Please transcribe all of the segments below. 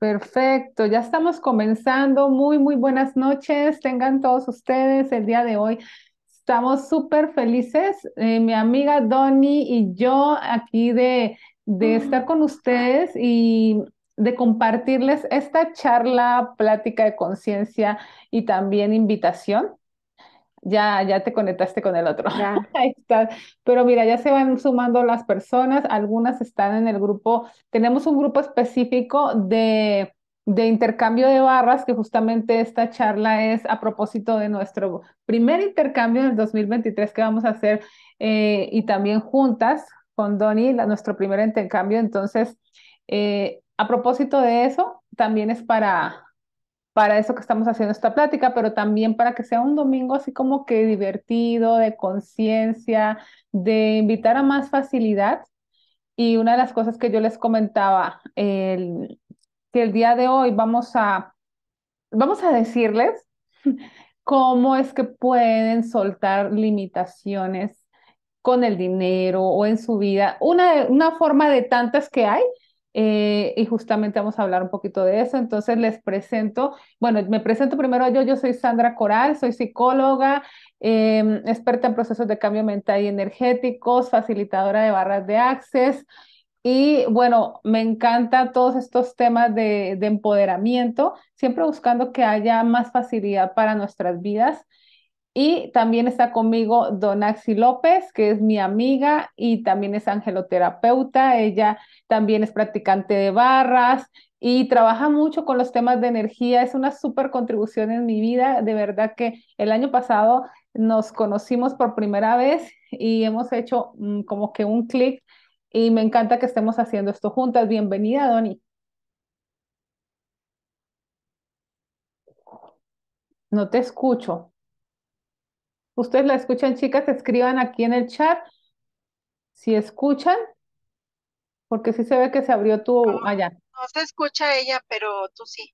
Perfecto, ya estamos comenzando. Muy, muy buenas noches. Tengan todos ustedes el día de hoy. Estamos súper felices, eh, mi amiga Donny y yo aquí de, de estar con ustedes y de compartirles esta charla, plática de conciencia y también invitación ya, ya te conectaste con el otro. Ahí está. Pero mira, ya se van sumando las personas, algunas están en el grupo, tenemos un grupo específico de, intercambio de barras, que justamente esta charla es a propósito de nuestro primer intercambio del 2023 que vamos a hacer eh, y también juntas con Donny, la, nuestro primer intercambio. Entonces, eh, a propósito de eso, también es para para eso que estamos haciendo esta plática, pero también para que sea un domingo así como que divertido, de conciencia, de invitar a más facilidad. Y una de las cosas que yo les comentaba, el, que el día de hoy vamos a, vamos a decirles cómo es que pueden soltar limitaciones con el dinero o en su vida, una, una forma de tantas que hay eh, y justamente vamos a hablar un poquito de eso. Entonces les presento, bueno, me presento primero yo, yo soy Sandra Coral, soy psicóloga, em, experta en procesos de cambio mental y energéticos, facilitadora de barras de access. Y bueno, me encantan todos estos temas de empoderamiento, siempre buscando que haya más facilidad para nuestras vidas y también está conmigo Donaxi López, que es mi amiga y también es angeloterapeuta. Ella también es practicante de barras y trabaja mucho con los temas de energía. Es una súper contribución en mi vida. De verdad que el año pasado nos conocimos por primera vez y hemos hecho mm, como que un clic y me encanta que estemos haciendo esto juntas. Bienvenida, Doni. No te escucho. Ustedes la escuchan, chicas, escriban aquí en el chat si escuchan, porque sí se ve que se abrió tu no, allá. No se escucha ella, pero tú sí.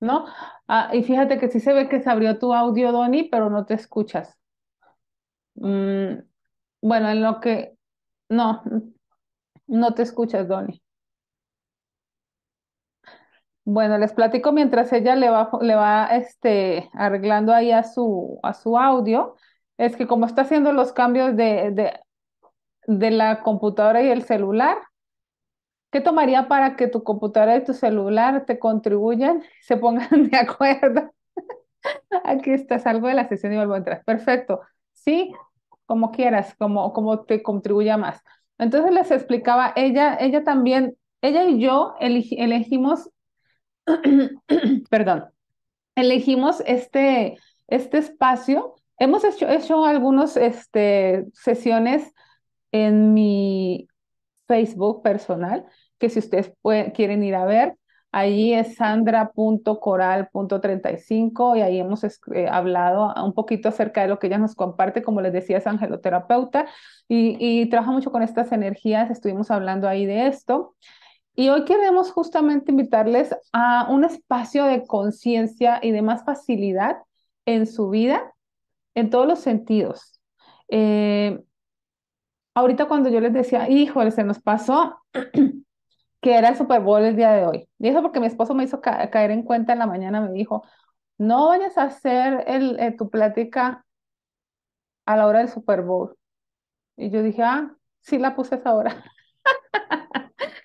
¿No? Ah, y fíjate que sí se ve que se abrió tu audio, Doni, pero no te escuchas. Mm, bueno, en lo que... No, no te escuchas, Doni. Bueno, les platico mientras ella le va, le va este, arreglando ahí a su, a su audio. Es que como está haciendo los cambios de, de, de la computadora y el celular, ¿qué tomaría para que tu computadora y tu celular te contribuyan, se pongan de acuerdo? Aquí está, salgo de la sesión y vuelvo a entrar. Perfecto. Sí, como quieras, como, como te contribuya más. Entonces les explicaba, ella, ella también, ella y yo elegimos perdón, elegimos este, este espacio. Hemos hecho, algunas este, sesiones en mi Facebook personal, que si ustedes quieren ir a ver, ahí es sandra.coral.35 y ahí hemos eh, hablado un poquito acerca de lo que ella nos comparte, como les decía, es angeloterapeuta y, y trabaja mucho con estas energías, estuvimos hablando ahí de esto. Y hoy queremos justamente invitarles a un espacio de conciencia y de más facilidad en su vida, en todos los sentidos. Eh, ahorita cuando yo les decía, híjole, se nos pasó que era el Super Bowl el día de hoy. Y eso porque mi esposo me hizo caer en cuenta en la mañana, me dijo, no vayas a hacer eh, tu plática a la hora del Super Bowl. Y yo dije, ah, sí la puse esa hora.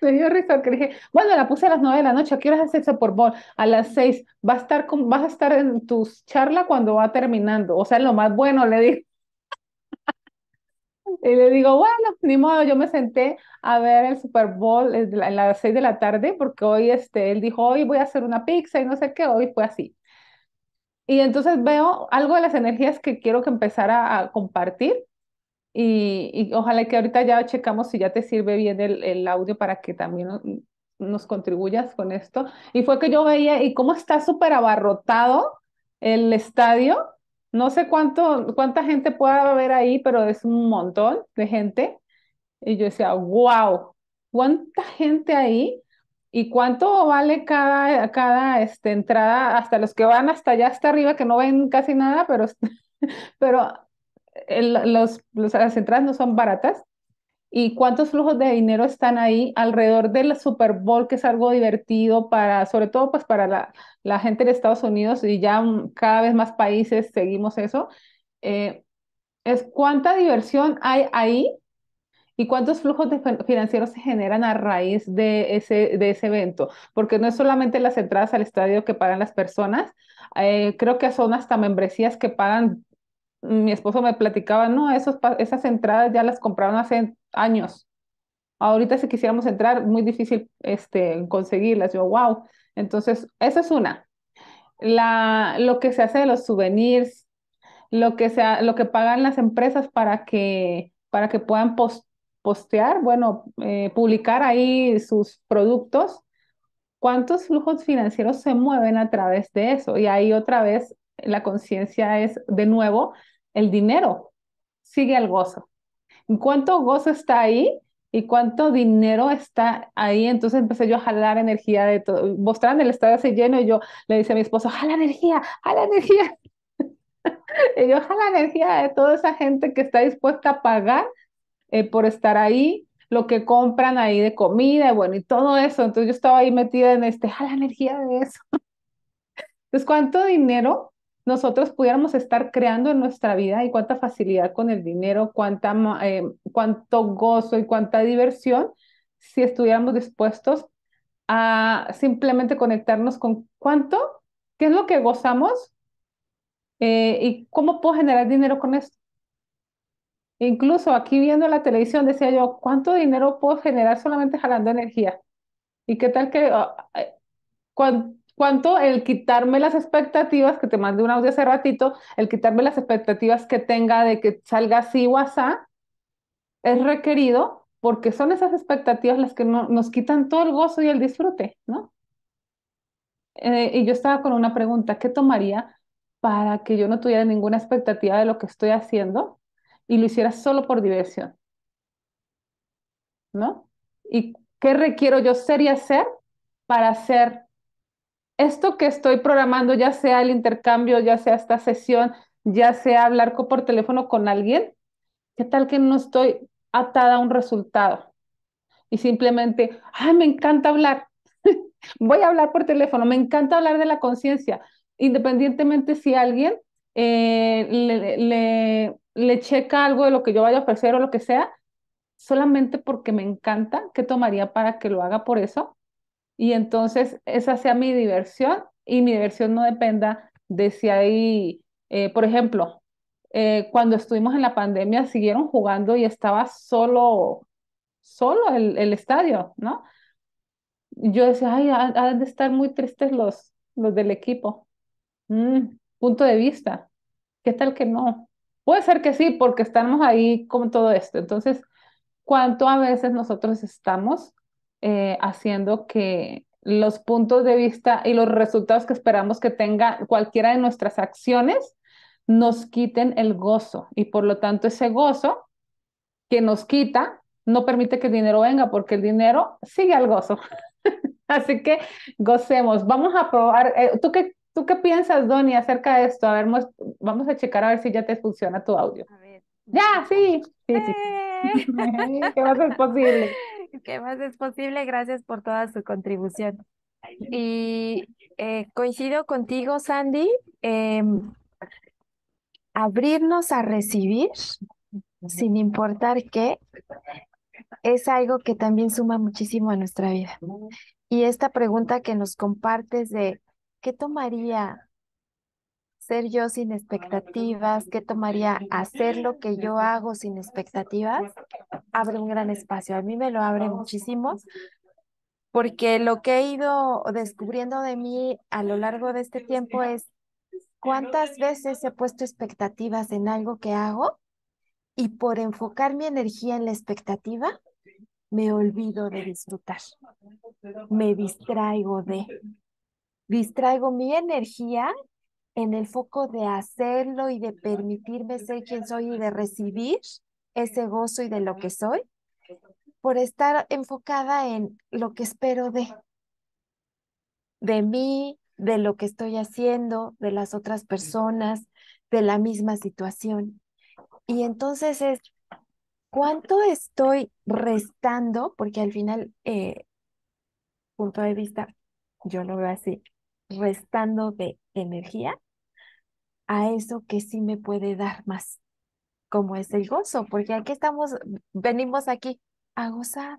me dio risa dije, bueno, la puse a las nueve de la noche, ¿a qué horas haces eso por Bowl? A las 6, va a estar con, vas a estar en tus charlas cuando va terminando, o sea, lo más bueno, le dije. Y le digo, bueno, ni modo, yo me senté a ver el Super Bowl a las 6 de la tarde porque hoy este, él dijo, hoy voy a hacer una pizza y no sé qué, hoy fue así. Y entonces veo algo de las energías que quiero que empezara a compartir y, ojalá que ahorita ya checamos si ya te sirve bien el, audio para que también nos, contribuyas con esto. Y fue que yo veía, y cómo está súper abarrotado el estadio. No sé cuánto, cuánta gente pueda haber ahí, pero es un montón de gente. Y yo decía, wow, cuánta gente ahí y cuánto vale cada, cada este, entrada, hasta los que van hasta allá, hasta arriba, que no ven casi nada, pero, pero los, las entradas no son baratas. ¿Y cuántos flujos de dinero están ahí alrededor del Super Bowl, que es algo divertido para, sobre todo pues para la, la gente de Estados Unidos y ya cada vez más países seguimos eso? Eh, es cuánta diversión hay ahí y cuántos flujos de, financieros se generan a raíz de ese, de ese evento, porque no es solamente las entradas al estadio que pagan las personas, eh, creo que son hasta membresías que pagan mi esposo me platicaba, no, esos, esas entradas ya las compraron hace años. Ahorita si quisiéramos entrar, muy difícil este, conseguirlas. Yo, wow. Entonces, esa es una. La, lo que se hace de los souvenirs, lo que, sea, lo que pagan las empresas para que, para que puedan postear, bueno, eh, publicar ahí sus productos. ¿Cuántos flujos financieros se mueven a través de eso? Y ahí otra vez la conciencia es, de nuevo, el dinero sigue al gozo. ¿En cuánto gozo está ahí? ¿Y cuánto dinero está ahí? Entonces empecé yo a jalar energía de todo. Mostrando el estado así lleno y yo le dije a mi esposo, jala energía, jala energía. y yo jala energía de toda esa gente que está dispuesta a pagar eh, por estar ahí, lo que compran ahí de comida, y bueno, y todo eso. Entonces yo estaba ahí metida en este, jala energía de eso. Entonces, ¿cuánto dinero nosotros pudiéramos estar creando en nuestra vida y cuánta facilidad con el dinero, cuánta, eh, cuánto gozo y cuánta diversión si estuviéramos dispuestos a simplemente conectarnos con cuánto, qué es lo que gozamos eh, y cómo puedo generar dinero con esto. Incluso aquí viendo la televisión decía yo, ¿cuánto dinero puedo generar solamente jalando energía? ¿Y qué tal que ah, eh, cuánto cuánto el quitarme las expectativas, que te mandé un audio hace ratito, el quitarme las expectativas que tenga de que salga así o es requerido porque son esas expectativas las que no, nos quitan todo el gozo y el disfrute, ¿no? Eh, y yo estaba con una pregunta, ¿qué tomaría para que yo no tuviera ninguna expectativa de lo que estoy haciendo y lo hiciera solo por diversión? ¿No? ¿Y qué requiero yo ser y hacer para ser esto que estoy programando, ya sea el intercambio, ya sea esta sesión, ya sea hablar por teléfono con alguien, ¿qué tal que no estoy atada a un resultado? Y simplemente, ay, me encanta hablar, voy a hablar por teléfono, me encanta hablar de la conciencia, independientemente si alguien eh, le, le, le checa algo de lo que yo vaya a ofrecer o lo que sea, solamente porque me encanta, ¿qué tomaría para que lo haga por eso? y entonces esa sea mi diversión y mi diversión no dependa de si hay, eh, por ejemplo, eh, cuando estuvimos en la pandemia siguieron jugando y estaba solo, solo el, estadio, ¿no? Yo decía, ay, han de estar muy tristes los, los del equipo. Mm, punto de vista. ¿Qué tal que no? Puede ser que sí, porque estamos ahí con todo esto. Entonces, cuánto a veces nosotros estamos eh, haciendo que los puntos de vista y los resultados que esperamos que tenga cualquiera de nuestras acciones nos quiten el gozo y por lo tanto ese gozo que nos quita no permite que el dinero venga porque el dinero sigue al gozo. Así que gocemos. Vamos a probar. Eh, ¿Tú qué, ¿Tú qué piensas, Doni, acerca de esto? A ver, vamos a checar a ver si ya te funciona tu audio. Ya, sí. sí, sí. ¡Eh! ¿Qué va a posible? que más es posible. Gracias por toda su contribución. Y eh, coincido contigo, Sandy. Em, abrirnos a recibir, sin importar qué, es algo que también suma muchísimo a nuestra vida. Y esta pregunta que nos compartes de qué tomaría ser yo sin expectativas, qué tomaría hacer lo que yo hago sin expectativas, abre un gran espacio. A mí me lo abre muchísimo porque lo que he ido descubriendo de mí a lo largo de este tiempo es cuántas veces he puesto expectativas en algo que hago y por enfocar mi energía en la expectativa, me olvido de disfrutar, me distraigo de, distraigo mi energía en el foco de hacerlo y de permitirme ser quien soy y de recibir ese gozo y de lo que soy, por estar enfocada en lo que espero de, de mí, de lo que estoy haciendo, de las otras personas, de la misma situación. Y entonces es, ¿cuánto estoy restando? Porque al final, eh, punto de vista, yo lo veo así, restando de energía a eso que sí me puede dar más, como es el gozo, porque aquí estamos, venimos aquí a gozar,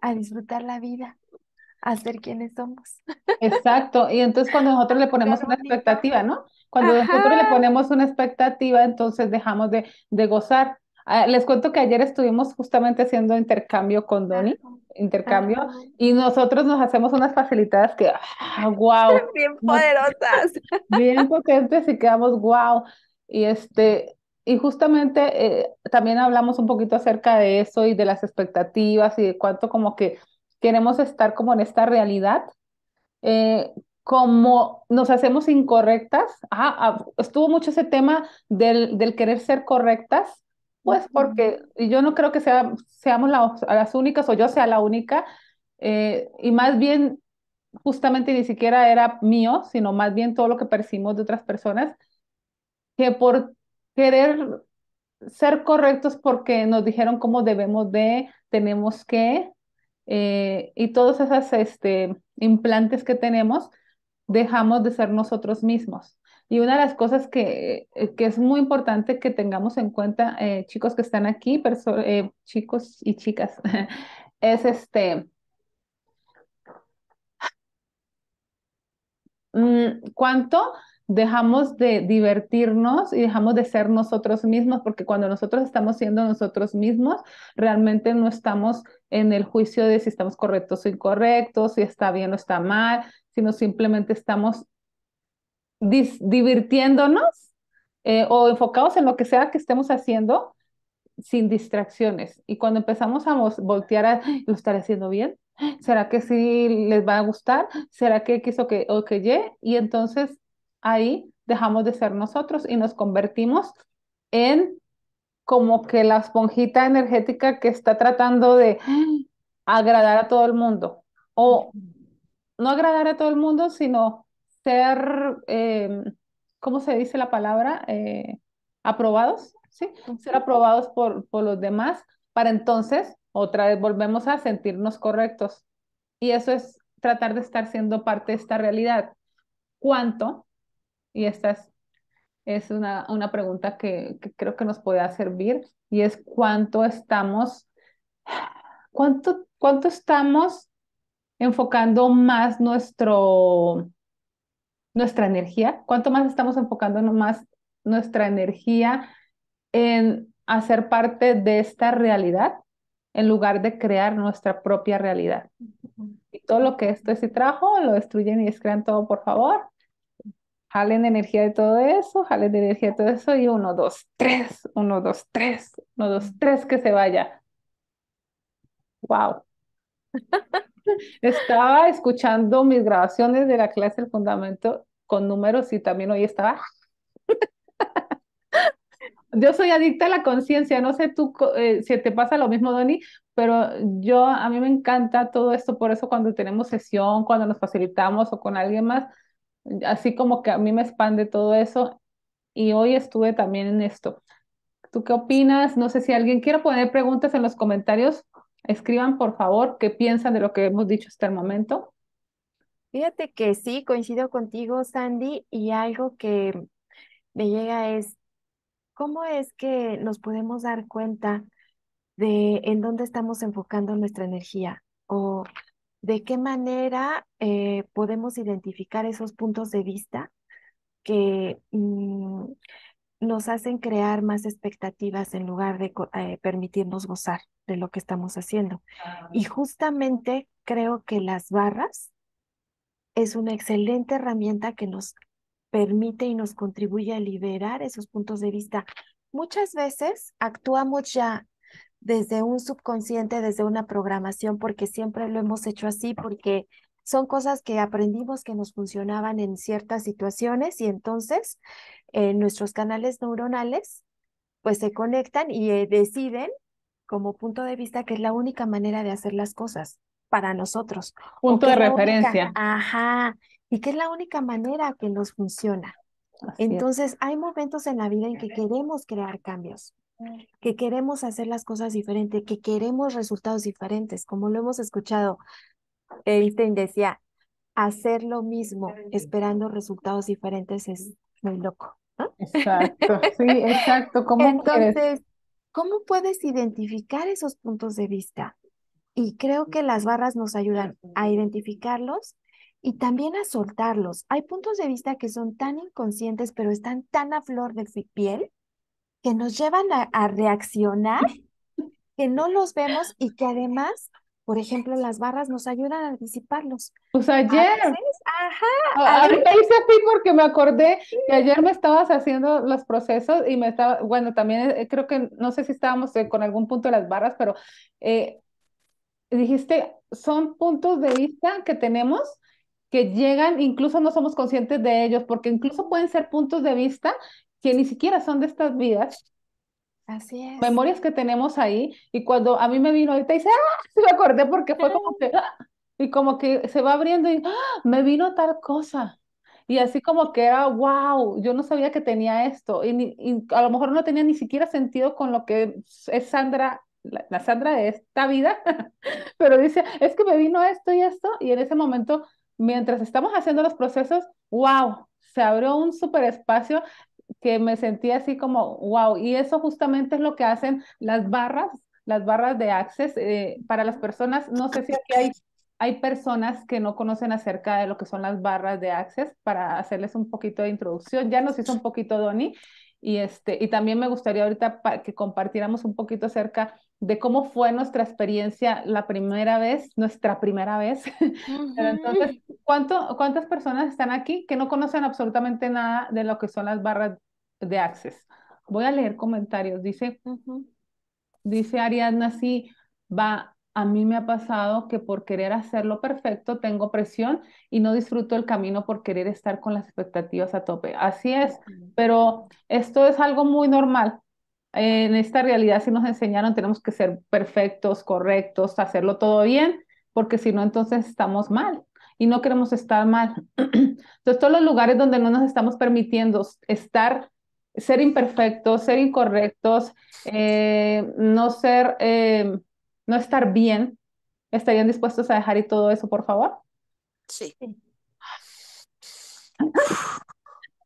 a disfrutar la vida, a ser quienes somos. Exacto, y entonces cuando nosotros le ponemos una expectativa, ¿no? Cuando nosotros le ponemos una expectativa, entonces dejamos de, de gozar. Ah, les cuento que ayer estuvimos justamente haciendo intercambio con Doni intercambio y nosotros nos hacemos unas facilitadas que, ah, wow. Bien poderosas. Bien potentes y quedamos, wow. Y este, y justamente eh, también hablamos un poquito acerca de eso y de las expectativas y de cuánto como que queremos estar como en esta realidad. Eh, como nos hacemos incorrectas, ah, ah, estuvo mucho ese tema del, del querer ser correctas, pues porque yo no creo que seamos las únicas o yo sea la única, eh, y más bien justamente ni siquiera era mío, sino más bien todo lo que percibimos de otras personas, que por querer ser correctos porque nos dijeron cómo debemos de, tenemos que, eh, y todos esos este, implantes que tenemos, dejamos de ser nosotros mismos. Y una de las cosas que, eh, que es muy importante que tengamos en cuenta, eh, chicos que están aquí, eh, chicos y chicas, es este, mm, cuánto dejamos de divertirnos y dejamos de ser nosotros mismos, porque cuando nosotros estamos siendo nosotros mismos, realmente no estamos en el juicio de si estamos correctos o incorrectos, si está bien o está mal, sino simplemente estamos divirtiéndonos eh, o enfocados en lo que sea que estemos haciendo sin distracciones. Y cuando empezamos a voltear a, ¿lo estaré haciendo bien? ¿Será que sí les va a gustar? ¿Será que quiso que o que Y? Y entonces ahí dejamos de ser nosotros y nos convertimos en como que la esponjita energética que está tratando de agradar a todo el mundo. O no agradar a todo el mundo, sino ser, em, ¿cómo se dice la palabra? Eh, aprobados, ¿sí? Ser aprobados por, por los demás para entonces otra vez volvemos a sentirnos correctos. Y eso es tratar de estar siendo parte de esta realidad. ¿Cuánto? Y esta es, una, una pregunta que, que, creo que nos puede servir y es cuánto estamos, cuánto, cuánto estamos enfocando más nuestro, nuestra energía? ¿Cuánto más estamos enfocando más nuestra energía en hacer parte de esta realidad en lugar de crear nuestra propia realidad? Y todo lo que esto sí trajo, lo destruyen y crean todo, por favor. Jalen energía de todo eso, jalen energía de todo eso y uno, dos, tres, uno, dos, tres, uno, dos, tres, que se vaya. Wow. estaba escuchando mis grabaciones de la clase del fundamento con números y también hoy estaba. yo soy adicta a la conciencia, no sé tú eh, si te pasa lo mismo, Doni, pero yo, a mí me encanta todo esto, por eso cuando tenemos sesión, cuando nos facilitamos o con alguien más, así como que a mí me expande todo eso y hoy estuve también en esto. ¿Tú qué opinas? No sé si alguien quiere poner preguntas en los comentarios Escriban, por favor, qué piensan de lo que hemos dicho hasta el momento. Fíjate que sí, coincido contigo, Sandy, y algo que me llega es, ¿cómo es que nos podemos dar cuenta de en dónde estamos enfocando nuestra energía? ¿O de qué manera eh, podemos identificar esos puntos de vista que... Mm, nos hacen crear más expectativas en lugar de eh, permitirnos gozar de lo que estamos haciendo. Y justamente creo que las barras es una excelente herramienta que nos permite y nos contribuye a liberar esos puntos de vista. Muchas veces actuamos ya desde un subconsciente, desde una programación, porque siempre lo hemos hecho así, porque son cosas que aprendimos que nos funcionaban en ciertas situaciones y entonces eh, nuestros canales neuronales pues se conectan y eh, deciden como punto de vista que es la única manera de hacer las cosas para nosotros. Punto de referencia. ajá, y que es la única manera que nos funciona. entonces hay momentos en la vida en que queremos crear cambios, que queremos hacer las cosas diferentes, que queremos resultados diferentes, como lo hemos escuchado Einstein decía, hacer lo mismo esperando resultados diferentes es muy loco. ¿no? Exacto, sí, exacto. Entonces, ¿cómo puedes identificar esos puntos de vista? Y creo que las barras nos ayudan a identificarlos y también a soltarlos. Hay puntos de vista que son tan inconscientes, pero están tan a flor de piel, que nos llevan a reaccionar, que no los vemos y que además por ejemplo, las barras nos ayudan a disiparlos. Pues ayer. ajá. ahorita hice así porque me acordé que ayer me estabas haciendo los procesos y me estaba, bueno, también eh, eh, creo que, no sé si estábamos eh, con algún punto de las barras, pero dijiste, son puntos de vista que tenemos que llegan, incluso no somos conscientes de ellos, porque incluso pueden ser puntos de vista que ni siquiera son de estas vidas, Así es. Memorias que tenemos ahí. Y cuando a mí me vino ahorita, dice, ¡ah! Se me acordé porque fue como que, y como que se va abriendo y, ah, Me vino tal cosa. Y así como que era, wow, yo no sabía que tenía esto. Y, a lo mejor no tenía ni siquiera sentido con lo que es Sandra la, Sandra de esta vida, pero dice, es que me vino esto y esto, y en ese momento, mientras estamos haciendo los procesos, wow, se abrió un super espacio que me sentí así como, wow, y eso justamente es lo que hacen las barras, las barras de Access eh, para las personas, no sé si aquí hay, hay personas que no conocen acerca de lo que son las barras de Access, para hacerles un poquito de introducción, ya nos hizo un poquito Donnie. Y, este, y también me gustaría ahorita que compartiéramos un poquito acerca de cómo fue nuestra experiencia la primera vez, nuestra primera vez. entonces, ¿cuánto, ¿cuántas personas están aquí que no conocen absolutamente nada de lo que son las barras de Access? Voy a leer comentarios. Dice, dice Ariadna, sí, va, a mí me ha pasado que por querer hacerlo perfecto tengo presión y no disfruto el camino por querer estar con las expectativas a tope. Así es, pero esto es algo muy normal. En esta realidad si nos enseñaron tenemos que ser perfectos, correctos, hacerlo todo bien, porque si no entonces estamos mal y no queremos estar mal. Entonces todos los lugares donde no nos estamos permitiendo estar ser imperfectos, ser incorrectos, eh, no ser eh, no estar bien, ¿estarían dispuestos a dejar y todo eso, por favor? Sí.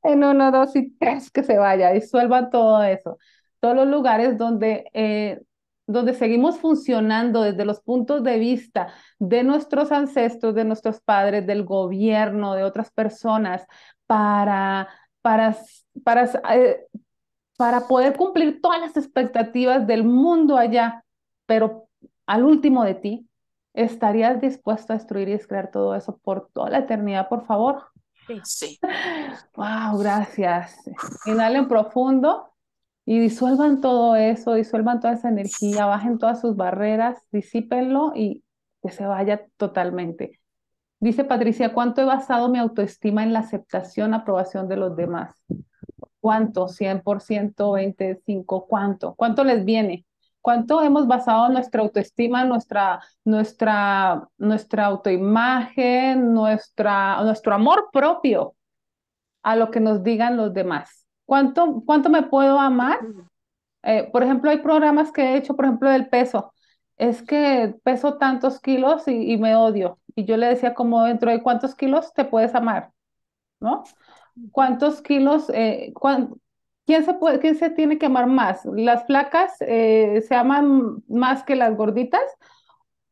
en uno, dos y tres, que se vaya, disuelvan todo eso. Todos los lugares donde, eh, donde seguimos funcionando desde los puntos de vista de nuestros ancestros, de nuestros padres, del gobierno, de otras personas, para, para, para, eh, para poder cumplir todas las expectativas del mundo allá, pero al último de ti, ¿estarías dispuesto a destruir y crear todo eso por toda la eternidad, por favor? Sí. Wow, gracias. Inhalen profundo y disuelvan todo eso, disuelvan toda esa energía, bajen todas sus barreras, disípenlo y que se vaya totalmente. Dice Patricia, ¿cuánto he basado mi autoestima en la aceptación, aprobación de los demás? ¿Cuánto? ¿100%? ¿25%? ¿Cuánto? ¿Cuánto les viene? cuánto hemos basado nuestra autoestima, nuestra, nuestra, autoimagen, nuestra, nuestro amor propio a lo que nos digan los demás. ¿Cuánto, cuánto me puedo amar? Eh, por ejemplo, hay programas que he hecho, por ejemplo, del peso. Es que peso tantos kilos y, me odio. Y yo le decía como dentro de cuántos kilos te puedes amar, ¿no? ¿Cuántos kilos, eh, ¿Quién se, puede, se tiene que amar más? ¿Las flacas eh, se aman más que las gorditas?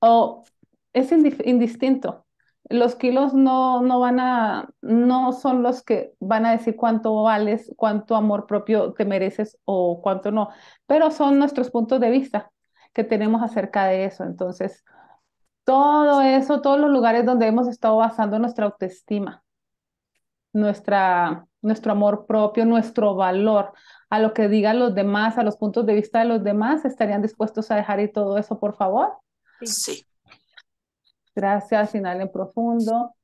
¿O es indistinto? Los kilos no, no, van a, no son los que van a decir cuánto vales, cuánto amor propio te mereces o cuánto no, pero son nuestros puntos de vista que tenemos acerca de eso. Entonces, todo eso, todos los lugares donde hemos estado basando nuestra autoestima, nuestra nuestro amor propio, nuestro valor, a lo que digan los demás, a los puntos de vista de los demás, ¿estarían dispuestos a dejar y todo eso, por favor? Sí. Gracias, inhalen profundo.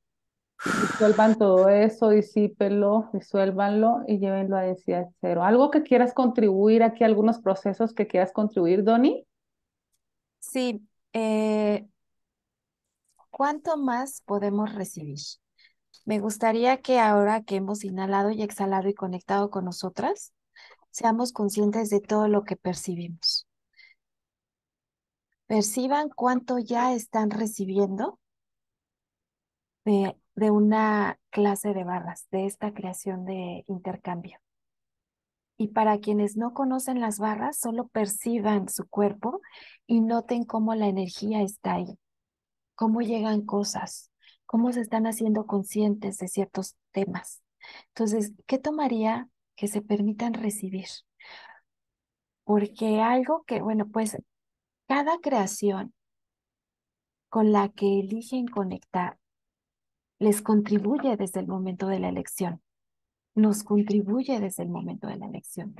Disuelvan todo eso, disípelo, disuélvanlo y llévenlo a decir cero. ¿Algo que quieras contribuir aquí, algunos procesos que quieras contribuir, Doni? Sí. Eh, ¿Cuánto más podemos recibir? Me gustaría que ahora que hemos inhalado y exhalado y conectado con nosotras, seamos conscientes de todo lo que percibimos. Perciban cuánto ya están recibiendo de, una clase de barras, de esta creación de intercambio. Y para quienes no conocen las barras, solo perciban su cuerpo y noten cómo la energía está ahí, cómo llegan cosas, cómo se están haciendo conscientes de ciertos temas. Entonces, ¿qué tomaría que se permitan recibir? Porque algo que, bueno, pues cada creación con la que eligen conectar les contribuye desde el momento de la elección, nos contribuye desde el momento de la elección.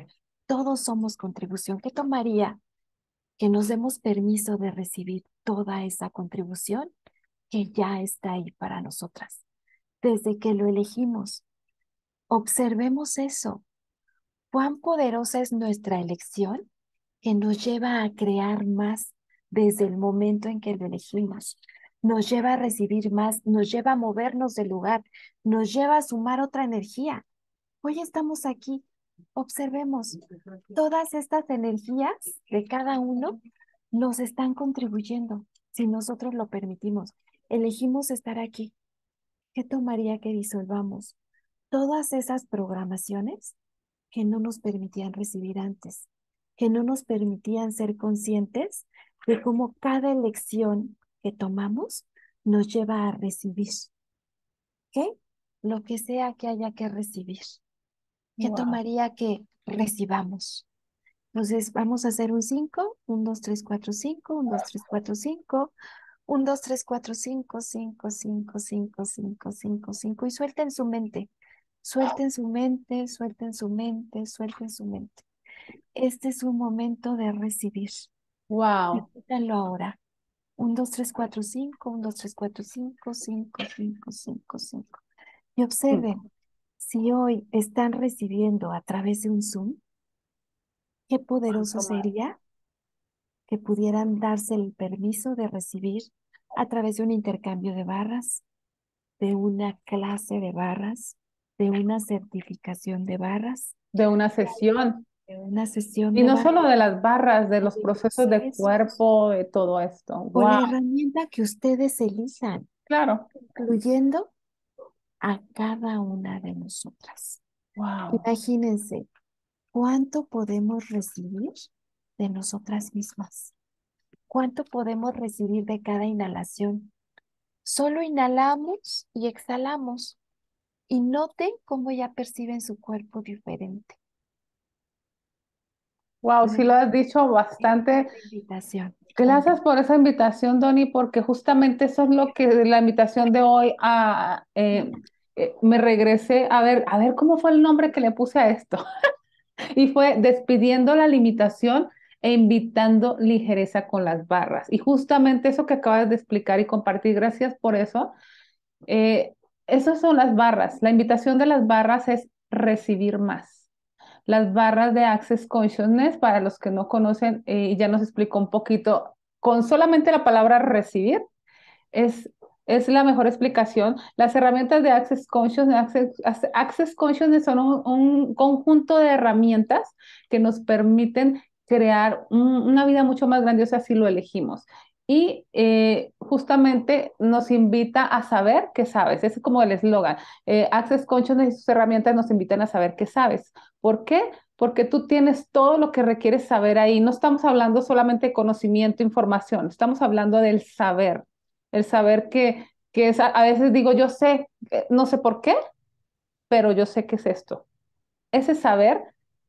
Todos somos contribución. ¿Qué tomaría que nos demos permiso de recibir toda esa contribución que ya está ahí para nosotras, desde que lo elegimos. Observemos eso. ¿Cuán poderosa es nuestra elección que nos lleva a crear más desde el momento en que lo elegimos? Nos lleva a recibir más, nos lleva a movernos del lugar, nos lleva a sumar otra energía. Hoy estamos aquí. Observemos, todas estas energías de cada uno nos están contribuyendo si nosotros lo permitimos elegimos estar aquí, ¿qué tomaría que disolvamos todas esas programaciones que no nos permitían recibir antes, que no nos permitían ser conscientes de cómo cada elección que tomamos nos lleva a recibir? ¿Qué? Lo que sea que haya que recibir. ¿Qué tomaría que recibamos? Entonces vamos a hacer un 5, 1, 2, 3, 4, 5, 1, 2, 3, 4, 5, 1, 2, 3, 4, 5, 5, 5, 5, 5, 5, 5. Y suelten su mente. Suelten su mente, suelten su mente, suelten su mente. Este es un momento de recibir. Wow. Repítalo ahora. 1, 2, 3, 4, 5, 1, 2, 3, 4, 5, 5, 5, 5, 5. Y observen, si hoy están recibiendo a través de un Zoom, qué poderoso sería que pudieran darse el permiso de recibir a través de un intercambio de barras, de una clase de barras, de una certificación de barras. De una sesión. De una sesión. Y no solo de las barras, de los procesos, de cuerpo, de todo esto. Con la herramienta que ustedes elijan. Claro. Incluyendo a cada una de nosotras. Wow. Imagínense cuánto podemos recibir de nosotras mismas cuánto podemos recibir de cada inhalación. Solo inhalamos y exhalamos y noten cómo ya perciben su cuerpo diferente. Wow, sí lo has dicho bastante. Invitación. Gracias por esa invitación, Doni, porque justamente eso es lo que la invitación de hoy eh, eh, me regresé a ver, a ver cómo fue el nombre que le puse a esto. y fue despidiendo la limitación e invitando ligereza con las barras. Y justamente eso que acabas de explicar y compartir, gracias por eso. Eh, esas son las barras. La invitación de las barras es recibir más. Las barras de Access Consciousness, para los que no conocen, y eh, ya nos explicó un poquito, con solamente la palabra recibir, es, es la mejor explicación. Las herramientas de Access Consciousness, Access, Access son un conjunto de herramientas que nos permiten crear una vida mucho más grandiosa si lo elegimos. Y eh, justamente nos invita a saber qué sabes. Ese es como el eslogan. Eh, Access Consciousness y sus herramientas nos invitan a saber qué sabes. ¿Por qué? Porque tú tienes todo lo que requieres saber ahí. No estamos hablando solamente de conocimiento, información. Estamos hablando del saber. El saber que, que es, a veces digo, yo sé, eh, no sé por qué, pero yo sé qué es esto. Ese saber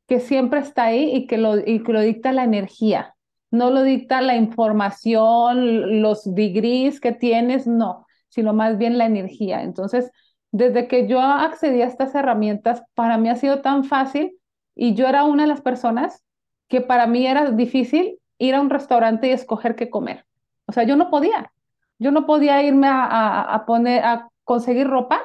que siempre está ahí y que lo, lo dicta la energía, no lo dicta la información, los degrees que tienes, no, sino más bien la energía. Entonces, desde que yo accedí a estas herramientas, para mí ha sido tan fácil y yo era una de las personas que para mí era difícil ir a un restaurante y escoger qué comer. O sea, yo no podía. Yo no podía irme a, poner, a conseguir ropa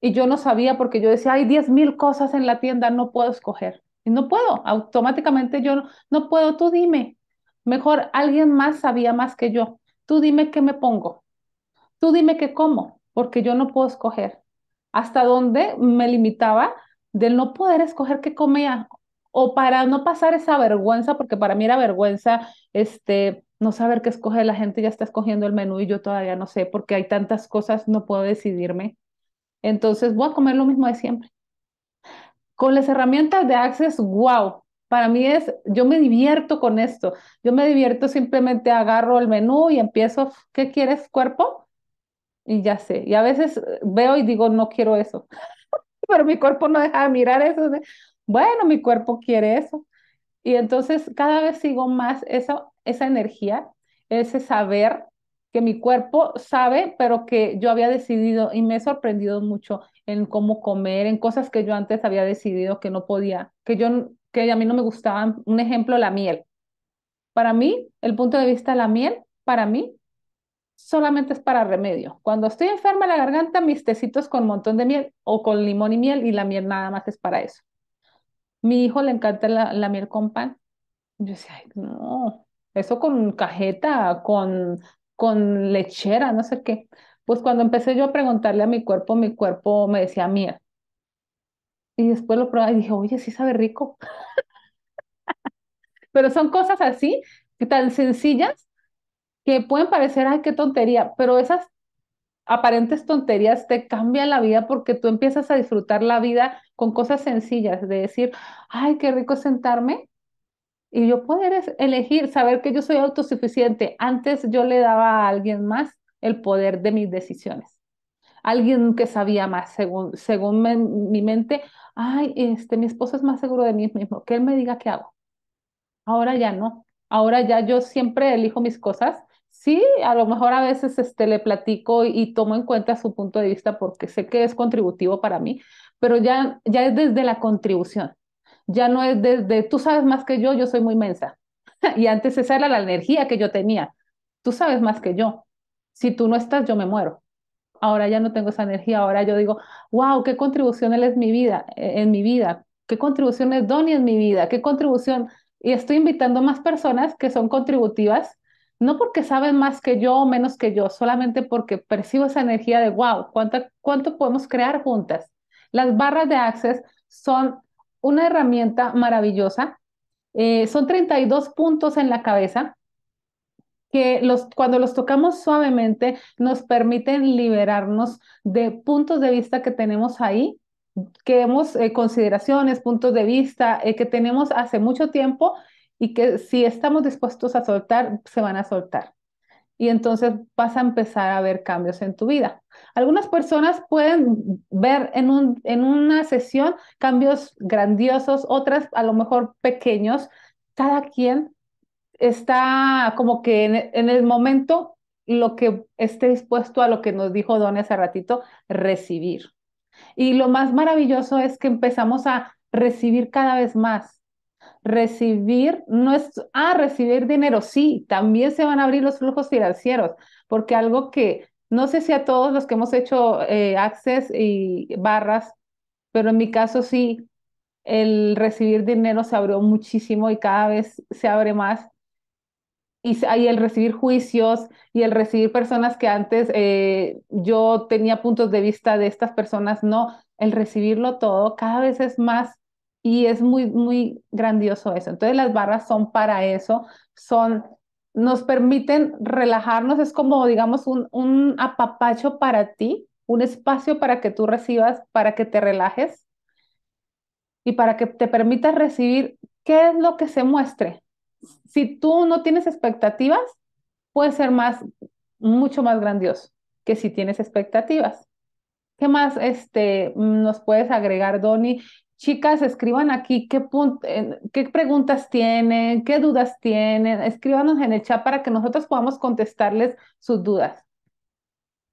y yo no sabía porque yo decía, hay 10 mil cosas en la tienda, no puedo escoger. Y No puedo, automáticamente yo no, puedo, tú dime. Mejor alguien más sabía más que yo. Tú dime qué me pongo. Tú dime qué como, porque yo no puedo escoger. Hasta dónde me limitaba del no poder escoger qué comía o para no pasar esa vergüenza, porque para mí era vergüenza este no saber qué escoge la gente ya está escogiendo el menú y yo todavía no sé porque hay tantas cosas, no puedo decidirme. Entonces voy a comer lo mismo de siempre. Con las herramientas de Access, wow. Para mí es, yo me divierto con esto. Yo me divierto simplemente agarro el menú y empiezo, ¿qué quieres, cuerpo? Y ya sé. Y a veces eh, veo y digo, no quiero eso. Pero mi cuerpo no deja de mirar eso. Bueno, mi cuerpo quiere eso. Y entonces cada vez sigo más esa, esa energía, ese saber que mi cuerpo sabe, pero que yo había decidido y me he sorprendido mucho en cómo comer, en cosas que yo antes había decidido que no podía, que yo que a mí no me gustaban. Un ejemplo, la miel. Para mí, el punto de vista de la miel, para mí, solamente es para remedio. Cuando estoy enferma en la garganta, mis tecitos con un montón de miel o con limón y miel y la miel nada más es para eso. Mi hijo le encanta la, miel con pan. Yo decía, no, eso con cajeta, con, con lechera, no sé qué. Pues cuando empecé yo a preguntarle a mi cuerpo, mi cuerpo me decía mía. Y después lo probé y dije, oye, sí sabe rico. pero son cosas así, tan sencillas, que pueden parecer, ay, qué tontería, pero esas aparentes tonterías te cambian la vida porque tú empiezas a disfrutar la vida con cosas sencillas, de decir, ay, qué rico sentarme y yo poder elegir, saber que yo soy autosuficiente. Antes yo le daba a alguien más el poder de mis decisiones. Alguien que sabía más, según, según mi mente, ay, este, mi esposo es más seguro de mí mismo, que él me diga qué hago. Ahora ya no, ahora ya yo siempre elijo mis cosas. Sí, a lo mejor a veces este, le platico y, tomo en cuenta su punto de vista porque sé que es contributivo para mí, pero ya, ya es desde la contribución, ya no es desde, tú sabes más que yo, yo soy muy mensa. y antes esa era la energía que yo tenía, tú sabes más que yo, si tú no estás, yo me muero. Ahora ya no tengo esa energía, ahora yo digo, wow, qué contribución él es mi vida, eh, en mi vida, qué contribución es Donnie en mi vida, qué contribución. Y estoy invitando más personas que son contributivas, no porque saben más que yo o menos que yo, solamente porque percibo esa energía de, wow, cuánto, cuánto podemos crear juntas. Las barras de Access son una herramienta maravillosa. Eh, son 32 puntos en la cabeza que los, cuando los tocamos suavemente nos permiten liberarnos de puntos de vista que tenemos ahí, que hemos, eh, consideraciones, puntos de vista eh, que tenemos hace mucho tiempo y que si estamos dispuestos a soltar, se van a soltar. Y entonces vas a empezar a ver cambios en tu vida. Algunas personas pueden ver en, un, en una sesión cambios grandiosos, otras a lo mejor pequeños. Cada quien está como que en, el momento lo que esté dispuesto a lo que nos dijo Don hace ratito, recibir. Y lo más maravilloso es que empezamos a recibir cada vez más. Recibir no es, ah, recibir dinero, sí, también se van a abrir los flujos financieros, porque algo que no sé si a todos los que hemos hecho eh, access y barras, pero en mi caso sí, el recibir dinero se abrió muchísimo y cada vez se abre más y, el recibir juicios y el recibir personas que antes eh, yo tenía puntos de vista de estas personas, no, el recibirlo todo cada vez es más y es muy, muy grandioso eso. Entonces las barras son para eso, son, nos permiten relajarnos, es como, digamos, un, un apapacho para ti, un espacio para que tú recibas, para que te relajes y para que te permitas recibir qué es lo que se muestre, si tú no tienes expectativas, puede ser más, mucho más grandioso que si tienes expectativas. ¿Qué más este, nos puedes agregar, Donny? Chicas, escriban aquí qué, qué preguntas tienen, qué dudas tienen. Escríbanos en el chat para que nosotros podamos contestarles sus dudas.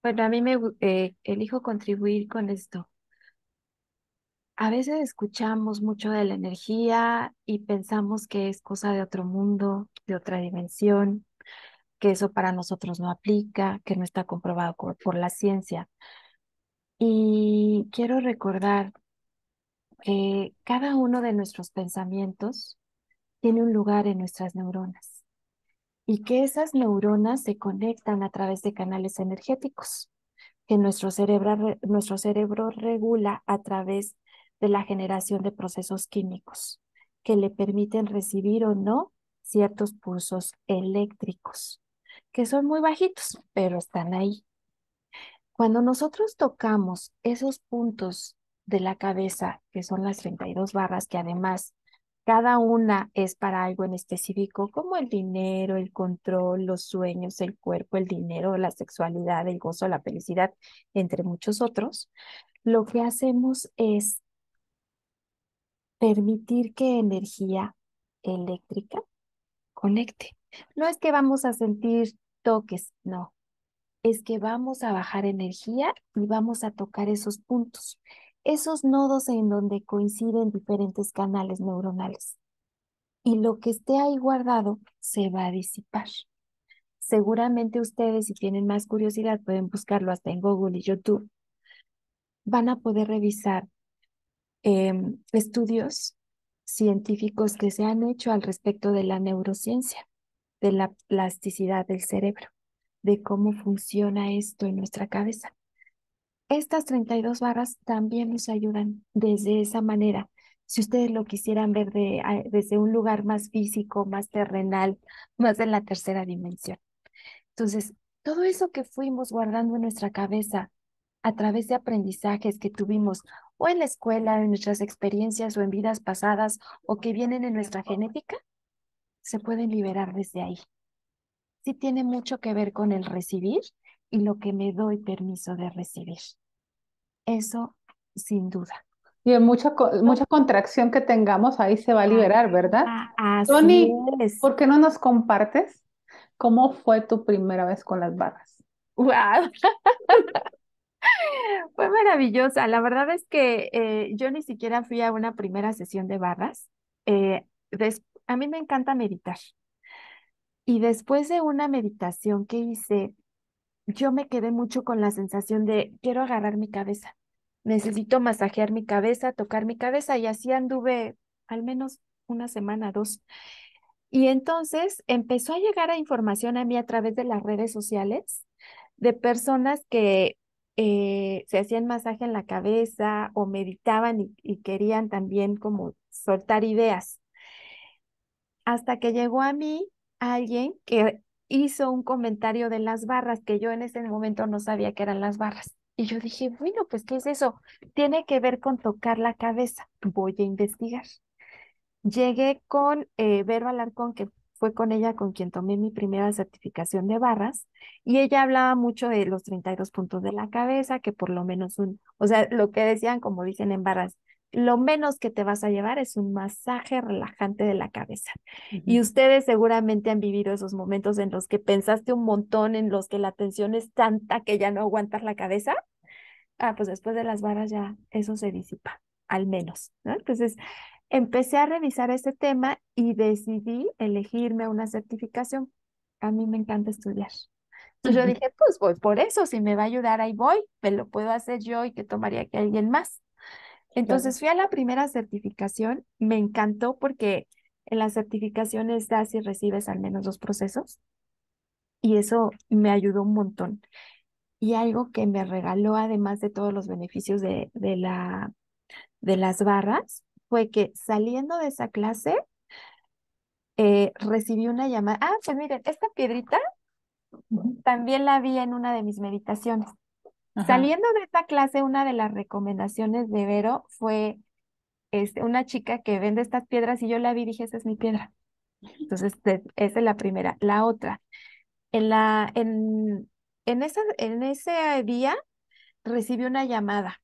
Bueno, a mí me eh, elijo contribuir con esto a veces escuchamos mucho de la energía y pensamos que es cosa de otro mundo, de otra dimensión, que eso para nosotros no aplica, que no está comprobado por, la ciencia. Y quiero recordar que cada uno de nuestros pensamientos tiene un lugar en nuestras neuronas y que esas neuronas se conectan a través de canales energéticos que nuestro cerebro, nuestro cerebro regula a través de de la generación de procesos químicos que le permiten recibir o no ciertos pulsos eléctricos, que son muy bajitos, pero están ahí. Cuando nosotros tocamos esos puntos de la cabeza, que son las 32 barras, que además cada una es para algo en específico, como el dinero, el control, los sueños, el cuerpo, el dinero, la sexualidad, el gozo, la felicidad, entre muchos otros, lo que hacemos es permitir que energía eléctrica conecte. No es que vamos a sentir toques, no. Es que vamos a bajar energía y vamos a tocar esos puntos, esos nodos en donde coinciden diferentes canales neuronales. Y lo que esté ahí guardado se va a disipar. Seguramente ustedes, si tienen más curiosidad, pueden buscarlo hasta en Google y YouTube. Van a poder revisar Em, estudios científicos que se han hecho al respecto de la neurociencia, de la plasticidad del cerebro, de cómo funciona esto en nuestra cabeza. Estas 32 barras también nos ayudan desde esa manera. Si ustedes lo quisieran ver desde un lugar más físico, más terrenal, más en la tercera dimensión. Entonces, todo eso que fuimos guardando en nuestra cabeza a través de aprendizajes que tuvimos o en la escuela, en nuestras experiencias o en vidas pasadas o que vienen en nuestra genética, se pueden liberar desde ahí. Sí tiene mucho que ver con el recibir y lo que me doy permiso de recibir. Eso sin duda. Y en mucha, mucha contracción que tengamos, ahí se va a ah, liberar, ¿verdad? Así Tony, es. ¿por qué no nos compartes cómo fue tu primera vez con las barras? Fue maravillosa. La verdad es que eh, yo ni siquiera fui a una primera sesión de barras. Eh, a mí me encanta meditar. Y después de una meditación que hice, yo me quedé mucho con la sensación de quiero agarrar mi cabeza, necesito masajear mi cabeza, tocar mi cabeza y así anduve al menos una semana, dos. Y entonces empezó a llegar a información a mí a través de las redes sociales de personas que eh, se hacían masaje en la cabeza o meditaban y, querían también como soltar ideas. Hasta que llegó a mí alguien que hizo un comentario de las barras, que yo en ese momento no sabía que eran las barras. Y yo dije, bueno, pues ¿qué es eso? Tiene que ver con tocar la cabeza. Voy a investigar. Llegué con eh, Vero que fue con ella con quien tomé mi primera certificación de barras y ella hablaba mucho de los 32 puntos de la cabeza, que por lo menos un, o sea, lo que decían, como dicen en barras, lo menos que te vas a llevar es un masaje relajante de la cabeza. Y ustedes seguramente han vivido esos momentos en los que pensaste un montón, en los que la tensión es tanta que ya no aguantas la cabeza. Ah, pues después de las barras ya eso se disipa, al menos. ¿no? Entonces, empecé a revisar este tema y decidí elegirme una certificación. A mí me encanta estudiar. yo dije, pues voy por eso, si me va a ayudar, ahí voy, me lo puedo hacer yo y que tomaría que alguien más. Entonces fui a la primera certificación, me encantó porque en las certificaciones das y recibes al menos dos procesos y eso me ayudó un montón. Y algo que me regaló, además de todos los beneficios de, la, de las barras, fue que saliendo de esa clase, eh, recibí una llamada. Ah, pues miren, esta piedrita también la vi en una de mis meditaciones. Saliendo de esa clase, una de las recomendaciones de Vero fue este, una chica que vende estas piedras y yo la vi y dije, esa es mi piedra. Entonces, esa es la primera. La otra, en, la, en, en, esa, en ese día recibí una llamada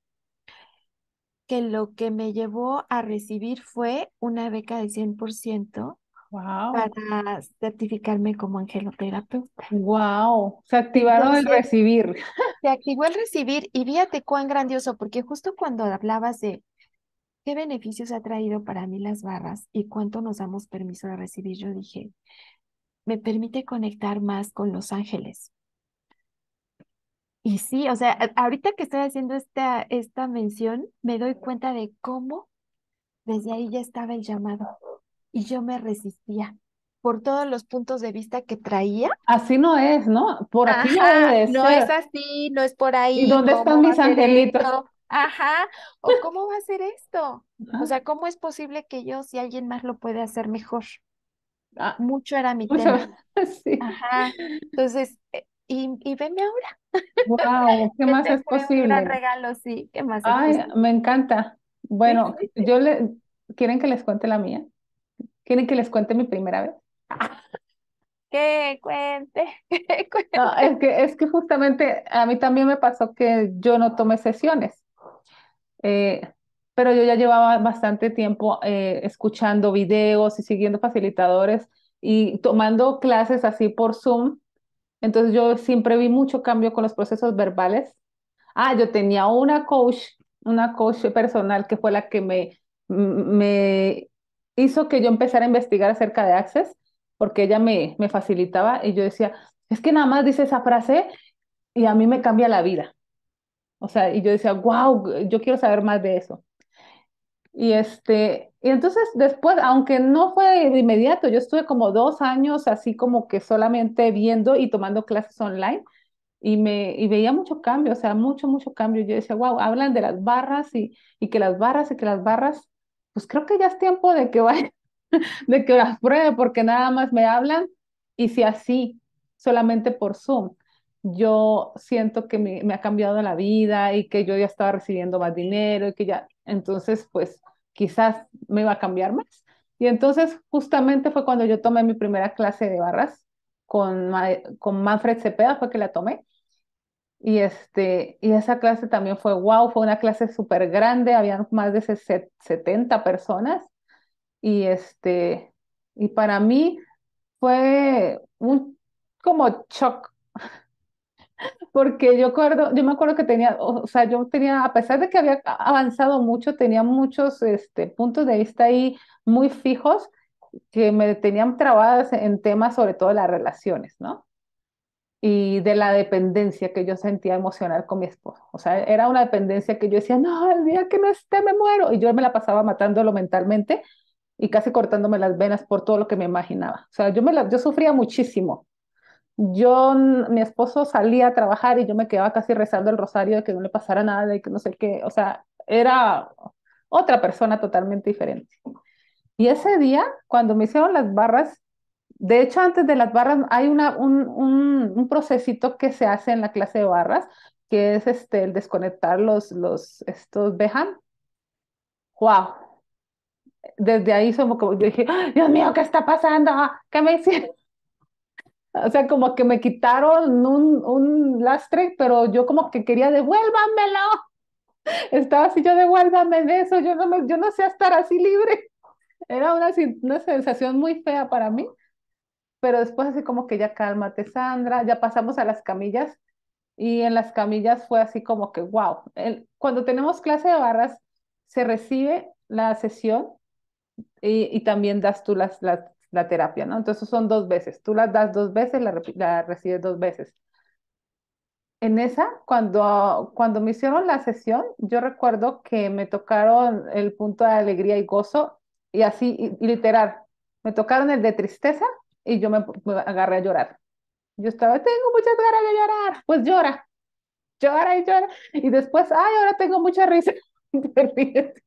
que lo que me llevó a recibir fue una beca de 100% para certificarme como angeloterapeuta. ¡Wow! Se activaron el recibir. Se activó el recibir y fíjate cuán grandioso, porque justo cuando hablabas de qué beneficios ha traído para mí las barras y cuánto nos damos permiso de recibir, yo dije, me permite conectar más con los ángeles, y sí, o sea, ahorita que estoy haciendo esta, esta mención, me doy cuenta de cómo desde ahí ya estaba el llamado y yo me resistía por todos los puntos de vista que traía. Así no es, ¿no? Por aquí no es así, no es por ahí. ¿Y dónde están mis angelitos? Ajá, o cómo va a ser esto? O sea, ¿cómo es posible que yo, si alguien más lo puede hacer mejor? Ah. Mucho era mi tema. Sí. Ajá. Entonces, eh, y, venme ahora. Wow, ¿qué más es posible? Un regalo, sí, ¿qué más me encanta. Bueno, yo le, ¿quieren que les cuente la mía? ¿Quieren que les cuente mi primera vez? ¡Qué cuente, es que, justamente a mí también me pasó que yo no tomé sesiones. Eh, pero yo ya llevaba bastante tiempo eh, escuchando videos y siguiendo facilitadores y tomando clases así por Zoom entonces yo siempre vi mucho cambio con los procesos verbales. Ah, yo tenía una coach, una coach personal que fue la que me, me hizo que yo empezara a investigar acerca de Access, porque ella me, me facilitaba y yo decía, es que nada más dice esa frase y a mí me cambia la vida. O sea, y yo decía, wow, yo quiero saber más de eso. Y este, y entonces después, aunque no fue de inmediato, yo estuve como dos años así como que solamente viendo y tomando clases online y, me, y veía mucho cambio, o sea, mucho, mucho cambio. Yo decía, wow, hablan de las barras y, y que las barras y que las barras, pues creo que ya es tiempo de que vaya, de que las pruebe porque nada más me hablan y si así, solamente por Zoom yo siento que me, me, ha cambiado la vida y que yo ya estaba recibiendo más dinero y que ya, entonces, pues quizás me iba a cambiar más. Y entonces justamente fue cuando yo tomé mi primera clase de barras con, con Manfred Cepeda, fue que la tomé. Y, este, y esa clase también fue wow, fue una clase súper grande, habían más de 70 personas. Y, este, y para mí fue un como shock porque yo, acuerdo, yo me acuerdo que tenía, o sea, yo tenía, a pesar de que había avanzado mucho, tenía muchos este, puntos de vista ahí muy fijos que me tenían trabadas en temas sobre todo las relaciones, ¿no? Y de la dependencia que yo sentía emocional con mi esposo. O sea, era una dependencia que yo decía, no, el día que no esté me muero. Y yo me la pasaba matándolo mentalmente y casi cortándome las venas por todo lo que me imaginaba. O sea, yo, me la, yo sufría muchísimo yo, mi esposo salía a trabajar y yo me quedaba casi rezando el rosario de que no le pasara nada, de que no sé qué, o sea, era otra persona totalmente diferente. Y ese día, cuando me hicieron las barras, de hecho, antes de las barras hay una, un, un, un procesito que se hace en la clase de barras, que es este, el desconectar los, los, estos ¿vejan? ¡Wow! Desde ahí somos como, yo dije, ¡Ah, ¡Dios mío, qué está pasando! ¿Qué me hicieron? O sea, como que me quitaron un, un lastre, pero yo como que quería devuélvamelo. Estaba así, yo devuélvame de eso, yo no, me, yo no sé estar así libre. Era una, una sensación muy fea para mí, pero después así como que ya cálmate, Sandra, ya pasamos a las camillas y en las camillas fue así como que, wow, el, cuando tenemos clase de barras, se recibe la sesión y, y también das tú las la terapia, ¿no? Entonces son dos veces. Tú las das dos veces, la, recibes dos veces. En esa, cuando, cuando me hicieron la sesión, yo recuerdo que me tocaron el punto de alegría y gozo y así, literal, me tocaron el de tristeza y yo me, agarré a llorar. Yo estaba, tengo muchas ganas de llorar, pues llora, llora y llora. Y después, ay, ahora tengo mucha risa.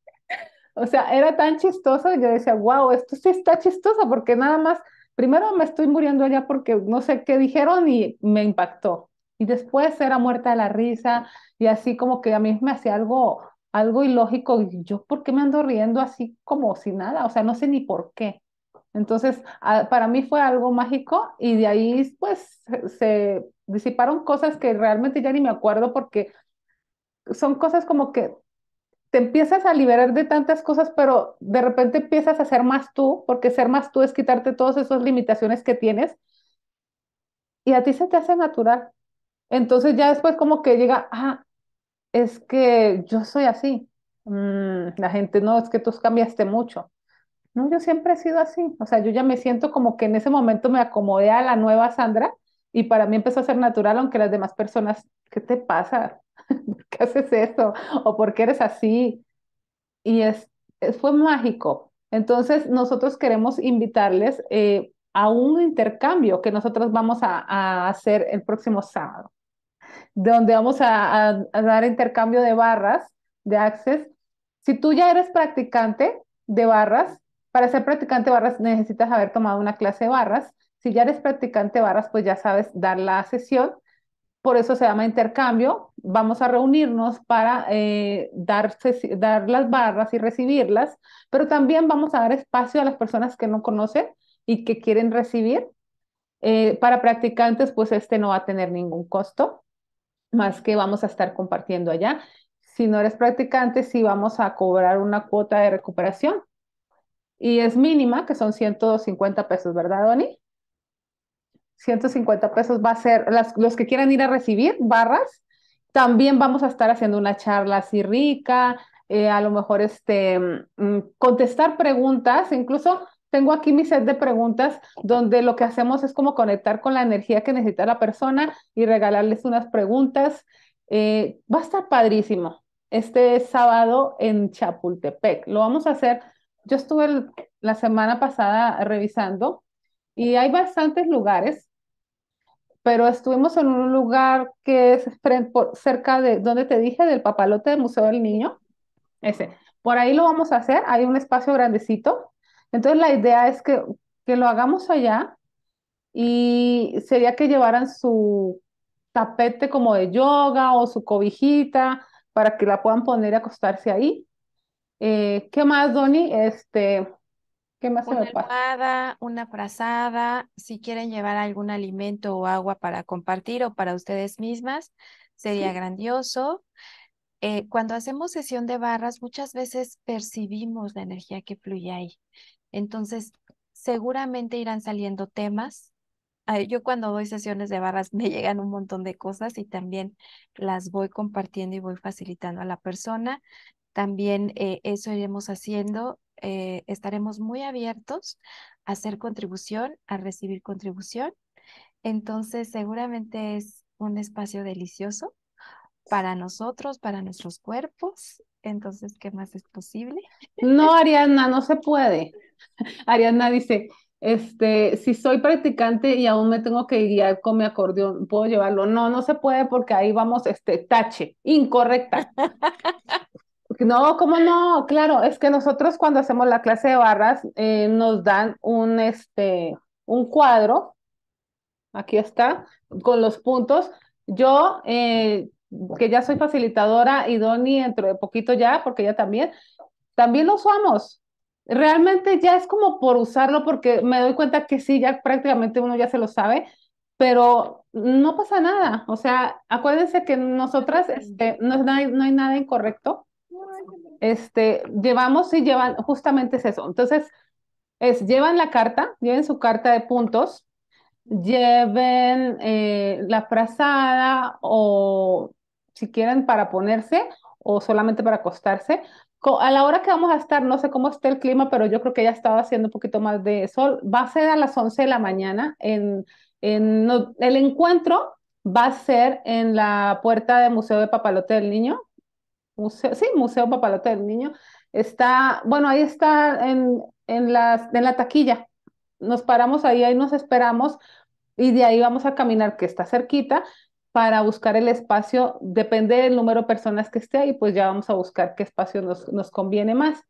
O sea, era tan chistoso, yo decía, wow, esto sí está chistoso, porque nada más, primero me estoy muriendo allá porque no sé qué dijeron y me impactó. Y después era muerta de la risa y así como que a mí me hacía algo, algo ilógico. Y yo, ¿por qué me ando riendo así como si nada? O sea, no sé ni por qué. Entonces, para mí fue algo mágico y de ahí pues se disiparon cosas que realmente ya ni me acuerdo porque son cosas como que te empiezas a liberar de tantas cosas, pero de repente empiezas a ser más tú, porque ser más tú es quitarte todas esas limitaciones que tienes y a ti se te hace natural. Entonces ya después como que llega, ah, es que yo soy así. Mm, la gente no, es que tú cambiaste mucho. No, yo siempre he sido así. O sea, yo ya me siento como que en ese momento me acomodé a la nueva Sandra y para mí empezó a ser natural, aunque las demás personas, ¿qué te pasa? qué haces eso? ¿O por qué eres así? Y es, fue mágico. Entonces, nosotros queremos invitarles eh, a un intercambio que nosotros vamos a, hacer el próximo sábado, donde vamos a, a, dar intercambio de barras de Access. Si tú ya eres practicante de barras, para ser practicante de barras necesitas haber tomado una clase de barras. Si ya eres practicante de barras, pues ya sabes dar la sesión por eso se llama intercambio. Vamos a reunirnos para eh, dar, las barras y recibirlas, pero también vamos a dar espacio a las personas que no conocen y que quieren recibir. Eh, para practicantes, pues este no va a tener ningún costo, más que vamos a estar compartiendo allá. Si no eres practicante, sí vamos a cobrar una cuota de recuperación. Y es mínima, que son 150 pesos, ¿verdad, Doni? 150 pesos va a ser, las, los que quieran ir a recibir barras, también vamos a estar haciendo una charla así rica, eh, a lo mejor este, mm, contestar preguntas, incluso tengo aquí mi set de preguntas donde lo que hacemos es como conectar con la energía que necesita la persona y regalarles unas preguntas. Eh, va a estar padrísimo este sábado en Chapultepec. Lo vamos a hacer. Yo estuve la semana pasada revisando y hay bastantes lugares pero estuvimos en un lugar que es cerca de, donde te dije, del papalote del Museo del Niño, ese. Por ahí lo vamos a hacer, hay un espacio grandecito. Entonces la idea es que, que lo hagamos allá y sería que llevaran su tapete como de yoga o su cobijita para que la puedan poner y acostarse ahí. Eh, ¿Qué más, Donny? Este, una se una frazada, si quieren llevar algún alimento o agua para compartir o para ustedes mismas, sería grandioso. Eh, cuando hacemos sesión de barras, muchas veces percibimos la energía que fluye ahí. Entonces, seguramente irán saliendo temas. yo cuando doy sesiones de barras me llegan un montón de cosas y también las voy compartiendo y voy facilitando a la persona. También eh, eso iremos haciendo eh, estaremos muy abiertos a hacer contribución, a recibir contribución. Entonces, seguramente es un espacio delicioso para nosotros, para nuestros cuerpos. Entonces, ¿qué más es posible? No, Ariana, no se puede. Ariana dice, este, si soy practicante y aún me tengo que guiar con mi acordeón, ¿puedo llevarlo? No, no se puede porque ahí vamos, este, tache, incorrecta. No, ¿cómo no? Claro, es que nosotros cuando hacemos la clase de barras eh, nos dan un, este, un cuadro, aquí está, con los puntos. Yo, eh, que ya soy facilitadora y Doni dentro de poquito ya, porque ya también, también lo usamos. Realmente ya es como por usarlo, porque me doy cuenta que sí, ya prácticamente uno ya se lo sabe, pero no pasa nada. O sea, acuérdense que nosotras este, no, no hay nada incorrecto este, llevamos y llevan, justamente es eso. Entonces, es, llevan la carta, lleven su carta de puntos, lleven eh, la frazada o si quieren para ponerse o solamente para acostarse. A la hora que vamos a estar, no sé cómo esté el clima, pero yo creo que ya estaba haciendo un poquito más de sol. Va a ser a las 11 de la mañana. En, en, el encuentro va a ser en la puerta del Museo de Papalote del Niño, museo, sí, Museo Papalote del Niño, está, bueno, ahí está en, en, las, en la taquilla. Nos paramos ahí, ahí nos esperamos y de ahí vamos a caminar, que está cerquita, para buscar el espacio, depende del número de personas que esté ahí, pues ya vamos a buscar qué espacio nos, nos conviene más.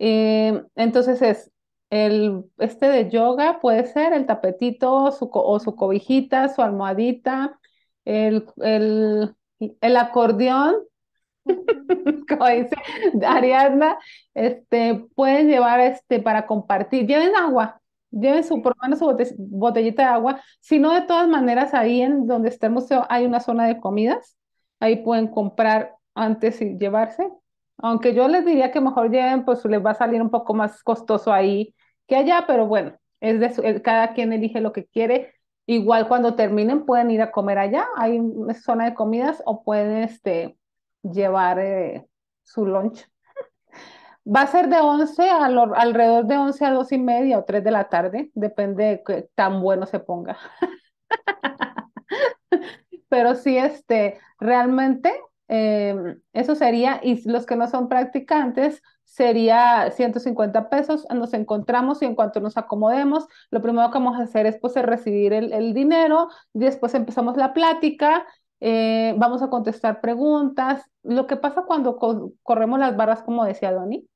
Eh, entonces es el, este de yoga, puede ser el tapetito su, o su cobijita, su almohadita, el, el, el acordeón, como dice Ariadna, este, pueden llevar este, para compartir, lleven agua, lleven su, por lo menos su botellita de agua, si no de todas maneras ahí en donde está el museo hay una zona de comidas, ahí pueden comprar antes y llevarse, aunque yo les diría que mejor lleven, pues les va a salir un poco más costoso ahí que allá, pero bueno, es de cada quien elige lo que quiere. Igual cuando terminen pueden ir a comer allá, hay una zona de comidas o pueden este, llevar eh, su lunch. Va a ser de 11 a alrededor de 11 a 2 y media o 3 de la tarde, depende de qué tan bueno se ponga. Pero sí, este, realmente em, eso sería, y los que no son practicantes, sería 150 pesos, nos encontramos y en cuanto nos acomodemos, lo primero que vamos a hacer es pues recibir el, el dinero, después empezamos la plática eh, vamos a contestar preguntas. Lo que pasa cuando corremos las barras, como decía Doni,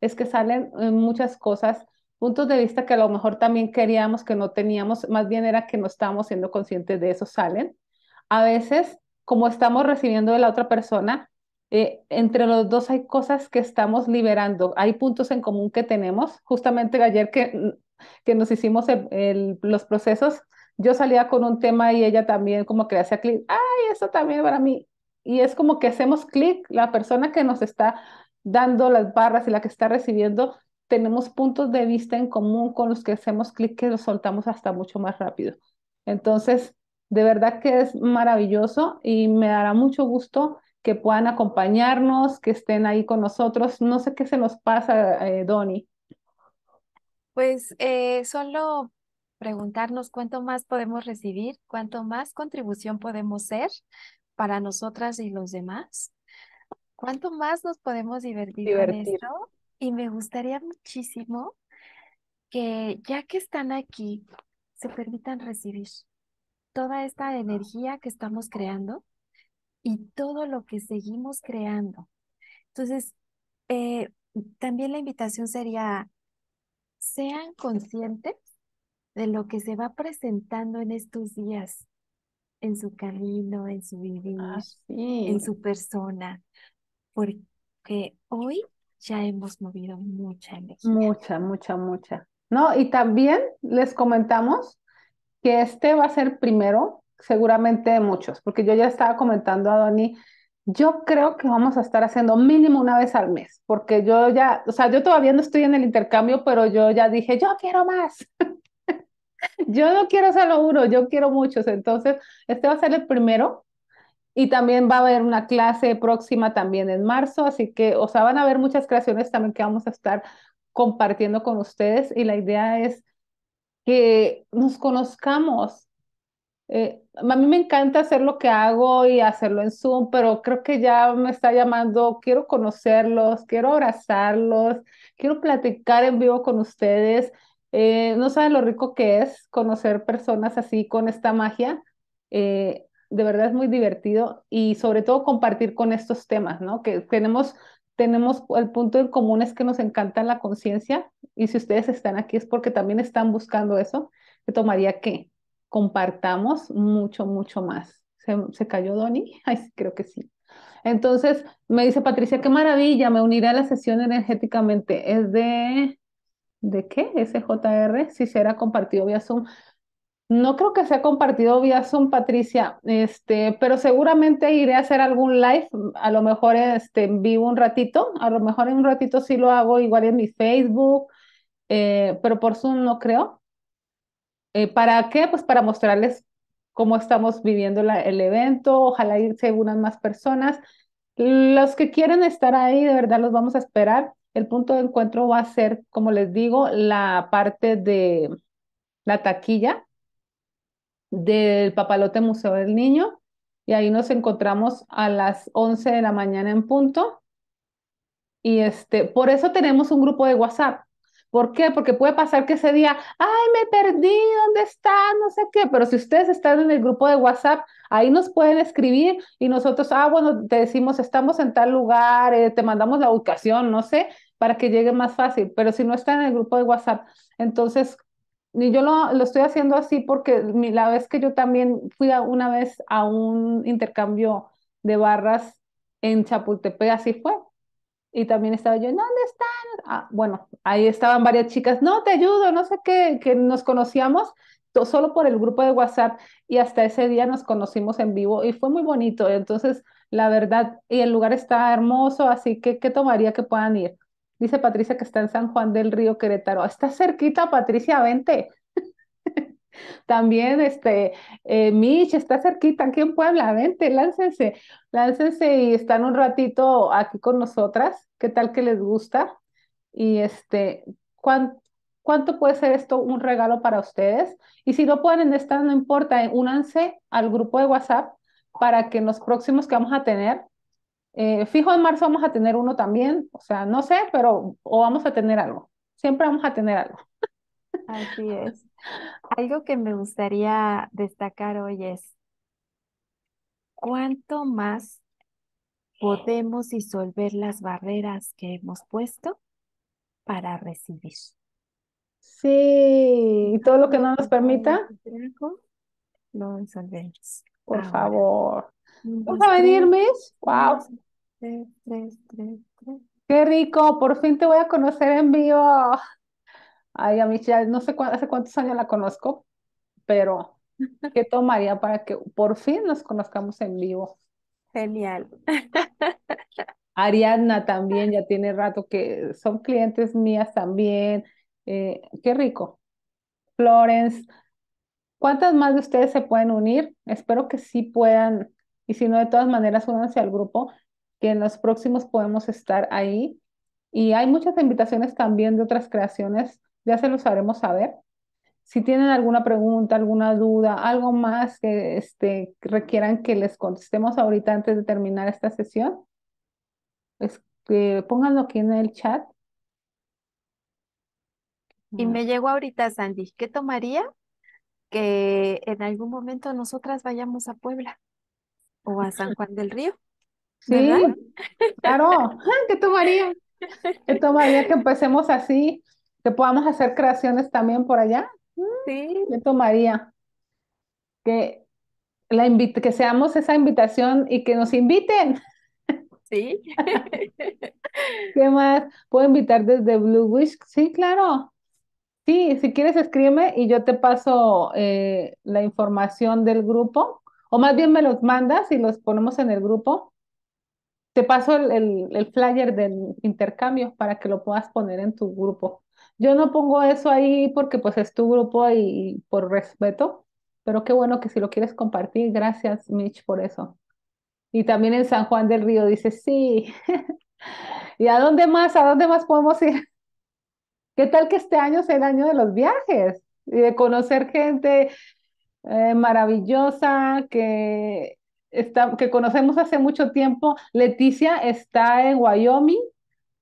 es que salen eh, muchas cosas, puntos de vista que a lo mejor también queríamos, que no teníamos, más bien era que no estábamos siendo conscientes de eso, salen. A veces, como estamos recibiendo de la otra persona, eh, entre los dos hay cosas que estamos liberando, hay puntos en común que tenemos. Justamente ayer que, que nos hicimos los procesos, yo salía con un tema y ella también como que le hacía clic, ay, eso también para mí. Y es como que hacemos clic, la persona que nos está dando las barras y la que está recibiendo, tenemos puntos de vista en común con los que hacemos clic que los soltamos hasta mucho más rápido. Entonces, de verdad que es maravilloso y me dará mucho gusto que puedan acompañarnos, que estén ahí con nosotros. No sé qué se nos pasa, eh, Doni. Pues eh, solo preguntarnos cuánto más podemos recibir, cuánto más contribución podemos ser para nosotras y los demás, cuánto más nos podemos divertir, con esto. Y me gustaría muchísimo que ya que están aquí, se permitan recibir toda esta energía que estamos creando y todo lo que seguimos creando. Entonces, eh, también la invitación sería, sean conscientes de lo que se va presentando en estos días, en su camino, en su vivir, en su persona, porque hoy ya hemos movido mucha Mucha, mucha, mucha. No, y también les comentamos que este va a ser primero, seguramente de muchos, porque yo ya estaba comentando a Dani, yo creo que vamos a estar haciendo mínimo una vez al mes, porque yo ya, o sea, yo todavía no estoy en el intercambio, pero yo ya dije, yo quiero más. Yo no quiero solo uno, yo quiero muchos. Entonces, este va a ser el primero. Y también va a haber una clase próxima también en marzo. Así que, o sea, van a haber muchas creaciones también que vamos a estar compartiendo con ustedes. Y la idea es que nos conozcamos. Eh, a mí me encanta hacer lo que hago y hacerlo en Zoom, pero creo que ya me está llamando, quiero conocerlos, quiero abrazarlos, quiero platicar en vivo con ustedes eh, no saben lo rico que es conocer personas así con esta magia. Eh, de verdad es muy divertido y sobre todo compartir con estos temas, ¿no? Que tenemos, tenemos el punto en común es que nos encanta la conciencia y si ustedes están aquí es porque también están buscando eso, que tomaría que compartamos mucho, mucho más. ¿Se, se cayó Donny? Ay, creo que sí. Entonces, me dice Patricia, qué maravilla, me uniré a la sesión energéticamente. Es de ¿De qué? SJR, si será compartido vía Zoom. No creo que sea compartido vía Zoom, Patricia, este, pero seguramente iré a hacer algún live, a lo mejor este, en vivo un ratito, a lo mejor en un ratito sí lo hago igual en mi Facebook, eh, pero por Zoom no creo. Eh, ¿Para qué? Pues para mostrarles cómo estamos viviendo el evento, ojalá irse unas más personas. Los que quieren estar ahí, de verdad los vamos a esperar. El punto de encuentro va a ser, como les digo, la parte de la taquilla del Papalote Museo del Niño y ahí nos encontramos a las 11 de la mañana en punto. Y este, por eso tenemos un grupo de WhatsApp. ¿Por qué? Porque puede pasar que ese día, ay, me perdí, ¿dónde está? No sé qué, pero si ustedes están en el grupo de WhatsApp, ahí nos pueden escribir y nosotros, ah, bueno, te decimos, estamos en tal lugar, eh, te mandamos la ubicación, no sé, para que llegue más fácil, pero si no está en el grupo de WhatsApp, entonces ni yo lo, lo, estoy haciendo así porque la vez que yo también fui a, una vez a un intercambio de barras en Chapultepec, así fue. Y también estaba yo, ¿dónde están? Ah, bueno, ahí estaban varias chicas, no, te ayudo, no sé qué, que nos conocíamos solo por el grupo de WhatsApp y hasta ese día nos conocimos en vivo y fue muy bonito. Entonces, la verdad, y el lugar está hermoso, así que, ¿qué tomaría que puedan ir? Dice Patricia que está en San Juan del Río, Querétaro. Está cerquita, Patricia, vente. También, este, eh, Mitch está cerquita aquí en Puebla, vente, láncense, láncense y están un ratito aquí con nosotras. ¿Qué tal que les gusta? Y este, ¿cuánto, puede ser esto un regalo para ustedes? Y si no pueden estar, no importa, únanse al grupo de WhatsApp para que los próximos que vamos a tener eh, fijo en marzo vamos a tener uno también, o sea, no sé, pero o vamos a tener algo. Siempre vamos a tener algo. Así es. Algo que me gustaría destacar hoy es cuánto más podemos disolver las barreras que hemos puesto para recibir. Sí, y todo lo que no nos permita. Lo disolvemos. Por favor. Vamos a venir, Miss? Wow. Tres, tres, tres, Qué rico, por fin te voy a conocer en vivo. Ay, a no sé hace cuántos años la conozco, pero ¿qué tomaría para que por fin nos conozcamos en vivo? Genial. Ariadna también ya tiene rato que son clientes mías también. Eh, qué rico. Florence, ¿cuántas más de ustedes se pueden unir? Espero que sí puedan. Y si no, de todas maneras, únanse al grupo que en los próximos podemos estar ahí. Y hay muchas invitaciones también de otras creaciones, ya se los haremos saber. Si tienen alguna pregunta, alguna duda, algo más que este, requieran que les contestemos ahorita antes de terminar esta sesión, es que pónganlo aquí en el chat. Y me ah. llegó ahorita, Sandy, ¿qué tomaría que en algún momento nosotras vayamos a Puebla o a San Juan del Río? Sí, claro, ¿qué tomaría? ¿Qué tomaría que empecemos así? Que podamos hacer creaciones también por allá. Mm, sí. ¿Qué tomaría? Que, la que seamos esa invitación y que nos inviten. Sí. ¿Qué más? ¿Puedo invitar desde Blue Wish? Sí, claro. Sí, si quieres escríbeme y yo te paso eh, la información del grupo, o más bien me los mandas y los ponemos en el grupo te paso el, flyer del intercambio para que lo puedas poner en tu grupo. Yo no pongo eso ahí porque pues es tu grupo y, por respeto, pero qué bueno que si lo quieres compartir, gracias Mitch por eso. Y también en San Juan del Río dice, sí. ¿Y a dónde más? ¿A dónde más podemos ir? ¿Qué tal que este año sea el año de los viajes y de conocer gente eh, maravillosa que que conocemos hace mucho tiempo. Leticia está en Wyoming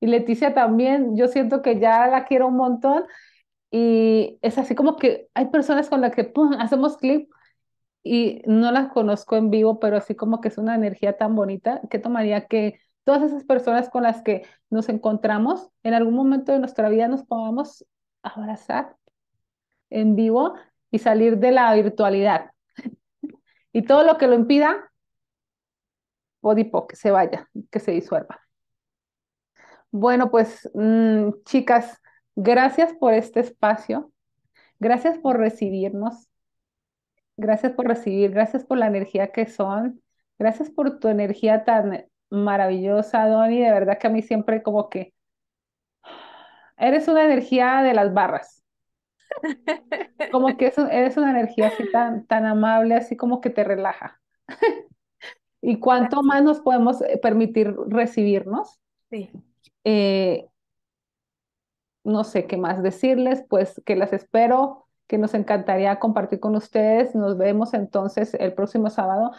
y Leticia también, yo siento que ya la quiero un montón y es así como que hay personas con las que hacemos clip y no las conozco en vivo, pero así como que es una energía tan bonita que tomaría que todas esas personas con las que nos encontramos en algún momento de nuestra vida nos podamos abrazar en vivo y salir de la virtualidad. y todo lo que lo impida, podipo, que se vaya, que se disuelva. Bueno, pues mm, chicas, gracias por este espacio, gracias por recibirnos, gracias por recibir, gracias por la energía que son, gracias por tu energía tan maravillosa, Donny, de verdad que a mí siempre como que eres una energía de las barras. Como que eres una energía así tan, tan amable, así como que te relaja. y cuánto más nos podemos eh, permitir recibirnos. Sí. Eh, no sé qué más decirles, pues que las espero, que nos encantaría compartir con ustedes. Nos vemos entonces el próximo sábado.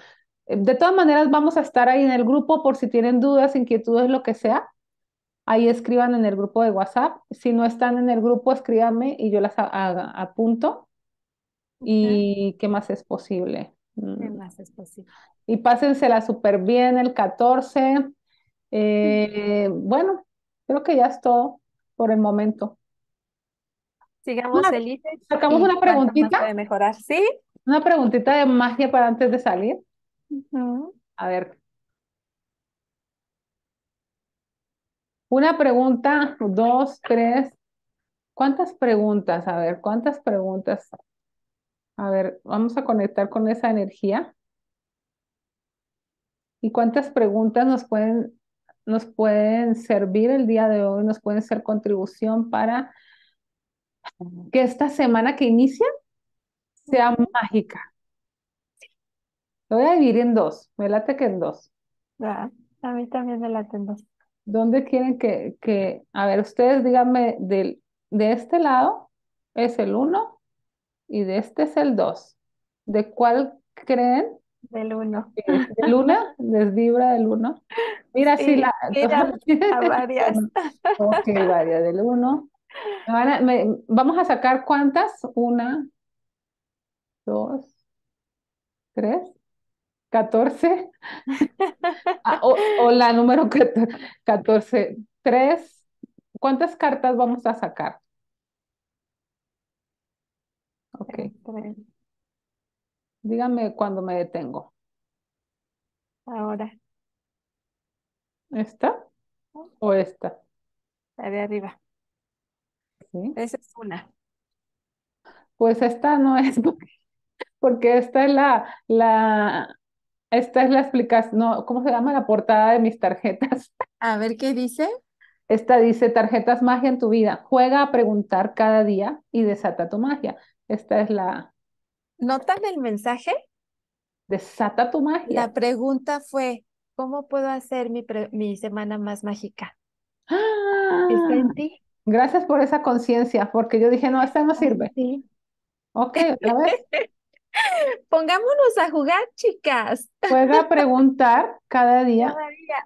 Em, de todas maneras, vamos a estar ahí en el grupo por si tienen dudas, inquietudes, lo que sea. Ahí escriban en el grupo de WhatsApp. Si no están en el grupo, escríbanme y yo las apunto. ¿Y qué más es posible? Mm. Es posible. Y pásensela súper bien el 14. Eh, bueno, creo que ya es todo por el momento. Sigamos, Sacamos una preguntita. De mejorar, ¿sí? Una preguntita de magia para antes de salir. A ver. Una pregunta, dos, tres. ¿Cuántas preguntas? A ver, ¿cuántas preguntas? A ver, vamos a conectar con esa energía y cuántas preguntas nos pueden, nos pueden servir el día de hoy, nos pueden ser contribución para que esta semana que inicia sea mágica. Lo voy a dividir en dos, me late que en dos. Ah, a mí también me late en dos. ¿Dónde quieren que, que a ver, ustedes díganme, de este lado es el uno y de este es el dos. ¿De cuál creen del uno. Eh, del luna, vibra del uno. Mira, si la. varias. ok, varias del uno. vamos a sacar cuántas? Una, dos, tres, catorce. Ah, o, la número catorce. Tres. ¿Cuántas cartas vamos a sacar? Ok. Dígame cuando me detengo. Ahora, ¿Esta o esta? la de arriba. Sí. Esa es una. Pues esta no es porque, esta es la, la, esta es la explicación, no, ¿cómo se llama? La portada de mis tarjetas. A ver qué dice. Esta dice tarjetas magia en tu vida. Juega a preguntar cada día y desata tu magia. Esta es la, ¿Notan el mensaje? Desata tu magia. La pregunta fue, ¿cómo puedo hacer mi, semana más mágica? ¡Ah! Gracias por esa conciencia, porque yo dije, no, esta no sirve. Sí. Ok, a ver. Pongámonos a jugar, chicas. Pueda preguntar cada día. Cada día.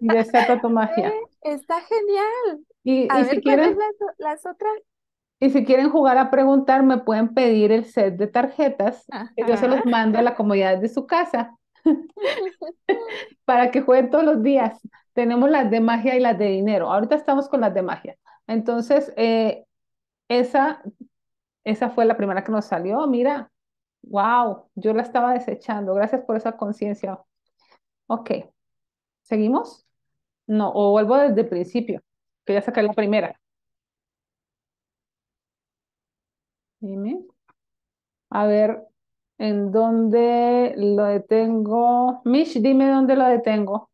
Y desata tu magia. Eh, está genial. Y, si quieres las otras y si quieren jugar a preguntar, me pueden pedir el set de tarjetas, yo se los mando a la comodidad de su casa, para que jueguen todos los días. Tenemos las de magia y las de dinero. Ahorita estamos con las de magia. Entonces, eh, esa, esa fue la primera que nos salió. Mira, wow, yo la estaba desechando. Gracias por esa conciencia. Ok, ¿seguimos? No, o vuelvo desde el principio, que ya saqué la primera. Dime. A ver, ¿en dónde lo detengo? Mish, dime dónde lo detengo.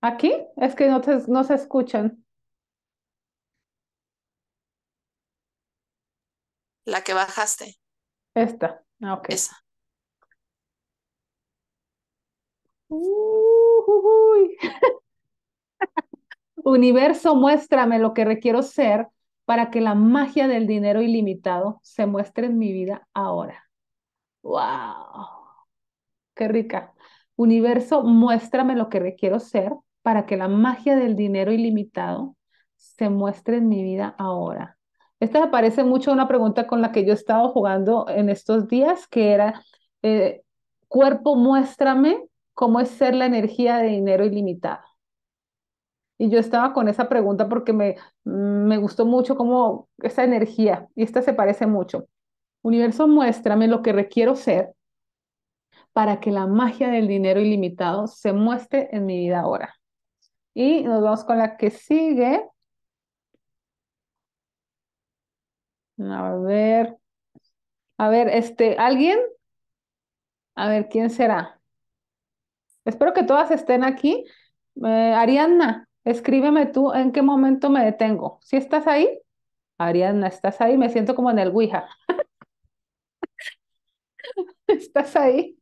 ¿Aquí? Es que no, no se escuchan. La que bajaste, Esta. Ah, ok. esa. Universo, muéstrame lo que requiero ser para que la magia del dinero ilimitado se muestre en mi vida ahora. ¡Wow! ¡Qué rica! Universo, muéstrame lo que requiero ser para que la magia del dinero ilimitado se muestre en mi vida ahora. Esta aparece parece mucho una pregunta con la que yo he estado jugando en estos días, que era, eh, cuerpo, muéstrame cómo es ser la energía de dinero ilimitado. Y yo estaba con esa pregunta porque me, mm, me gustó mucho como esa energía y esta se parece mucho. Universo, muéstrame lo que requiero ser para que la magia del dinero ilimitado se muestre en mi vida ahora. Y nos vamos con la que sigue. A ver. A ver, este, ¿alguien? A ver, ¿quién será? Espero que todas estén aquí. Eh, Arianna, Escríbeme tú en qué momento me detengo. ¿Si estás ahí? Ariana, ¿estás ahí? Me siento como en el Ouija. ¿Estás ahí?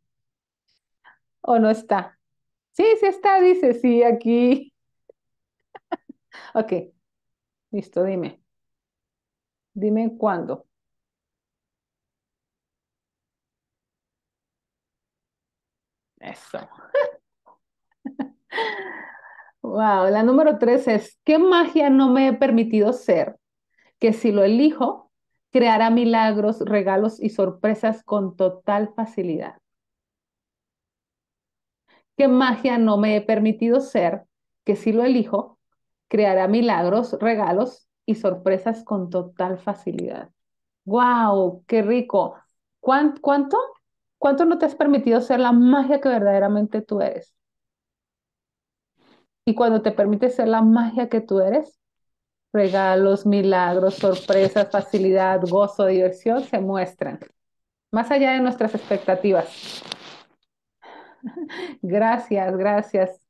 ¿O no está? Sí, sí está, dice, sí, aquí. ok, listo, dime. Dime cuándo. Eso. Wow, la número tres es, ¿qué magia no me he permitido ser? Que si lo elijo, creará milagros, regalos y sorpresas con total facilidad. ¿Qué magia no me he permitido ser? Que si lo elijo, creará milagros, regalos y sorpresas con total facilidad. ¡Wow! ¡Qué rico! ¿Cuánto? ¿Cuánto no te has permitido ser la magia que verdaderamente tú eres? Y cuando te permites ser la magia que tú eres, regalos, milagros, sorpresas, facilidad, gozo, diversión se muestran, más allá de nuestras expectativas. gracias, gracias.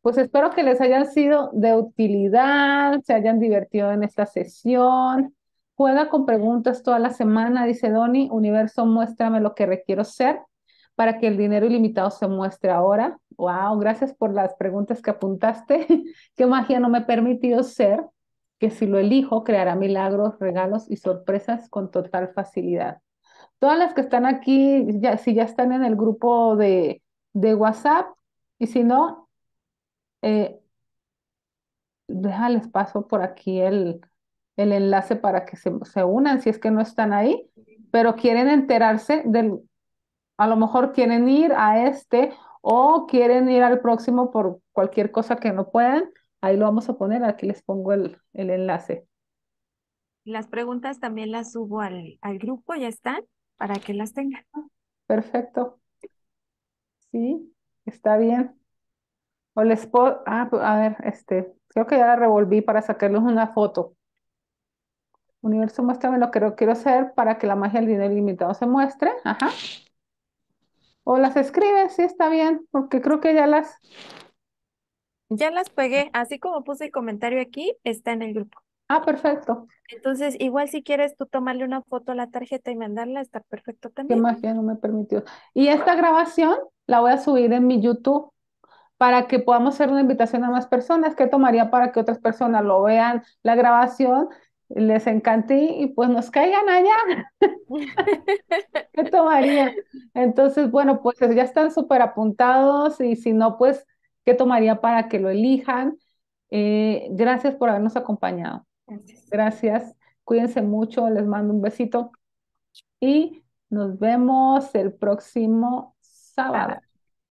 Pues espero que les hayan sido de utilidad, se hayan divertido en esta sesión. Juega con preguntas toda la semana, dice Donnie. Universo, muéstrame lo que requiero ser para que el dinero ilimitado se muestre ahora. Wow, gracias por las preguntas que apuntaste. ¿Qué magia no me ha permitido ser? Que si lo elijo, creará milagros, regalos y sorpresas con total facilidad. Todas las que están aquí, ya, si ya están en el grupo de, WhatsApp, y si no, eh, déjales paso por aquí el, el enlace para que se, se, unan si es que no están ahí, pero quieren enterarse del, a lo mejor quieren ir a este o quieren ir al próximo por cualquier cosa que no puedan, ahí lo vamos a poner, aquí les pongo el, el enlace. Las preguntas también las subo al, al grupo, ya están, para que las tengan. Perfecto. Sí, está bien. O les puedo, ah, a ver, este, creo que ya la revolví para sacarles una foto. Universo, muéstrame lo que quiero hacer para que la magia del dinero limitado se muestre. Ajá o las escribes, sí está bien, porque creo que ya las... Ya las pegué, así como puse el comentario aquí, está en el grupo. Ah, perfecto. Entonces, igual si quieres tú tomarle una foto a la tarjeta y mandarla, está perfecto también. Imagino, no me permitió. Y esta grabación la voy a subir en mi YouTube para que podamos hacer una invitación a más personas. ¿Qué tomaría para que otras personas lo vean la grabación les encanté y pues nos caigan allá. ¿Qué tomaría? Entonces, bueno, pues ya están súper apuntados y si no, pues, ¿qué tomaría para que lo elijan? Eh, gracias por habernos acompañado. gracias. Cuídense mucho, les mando un besito y nos vemos el próximo sábado.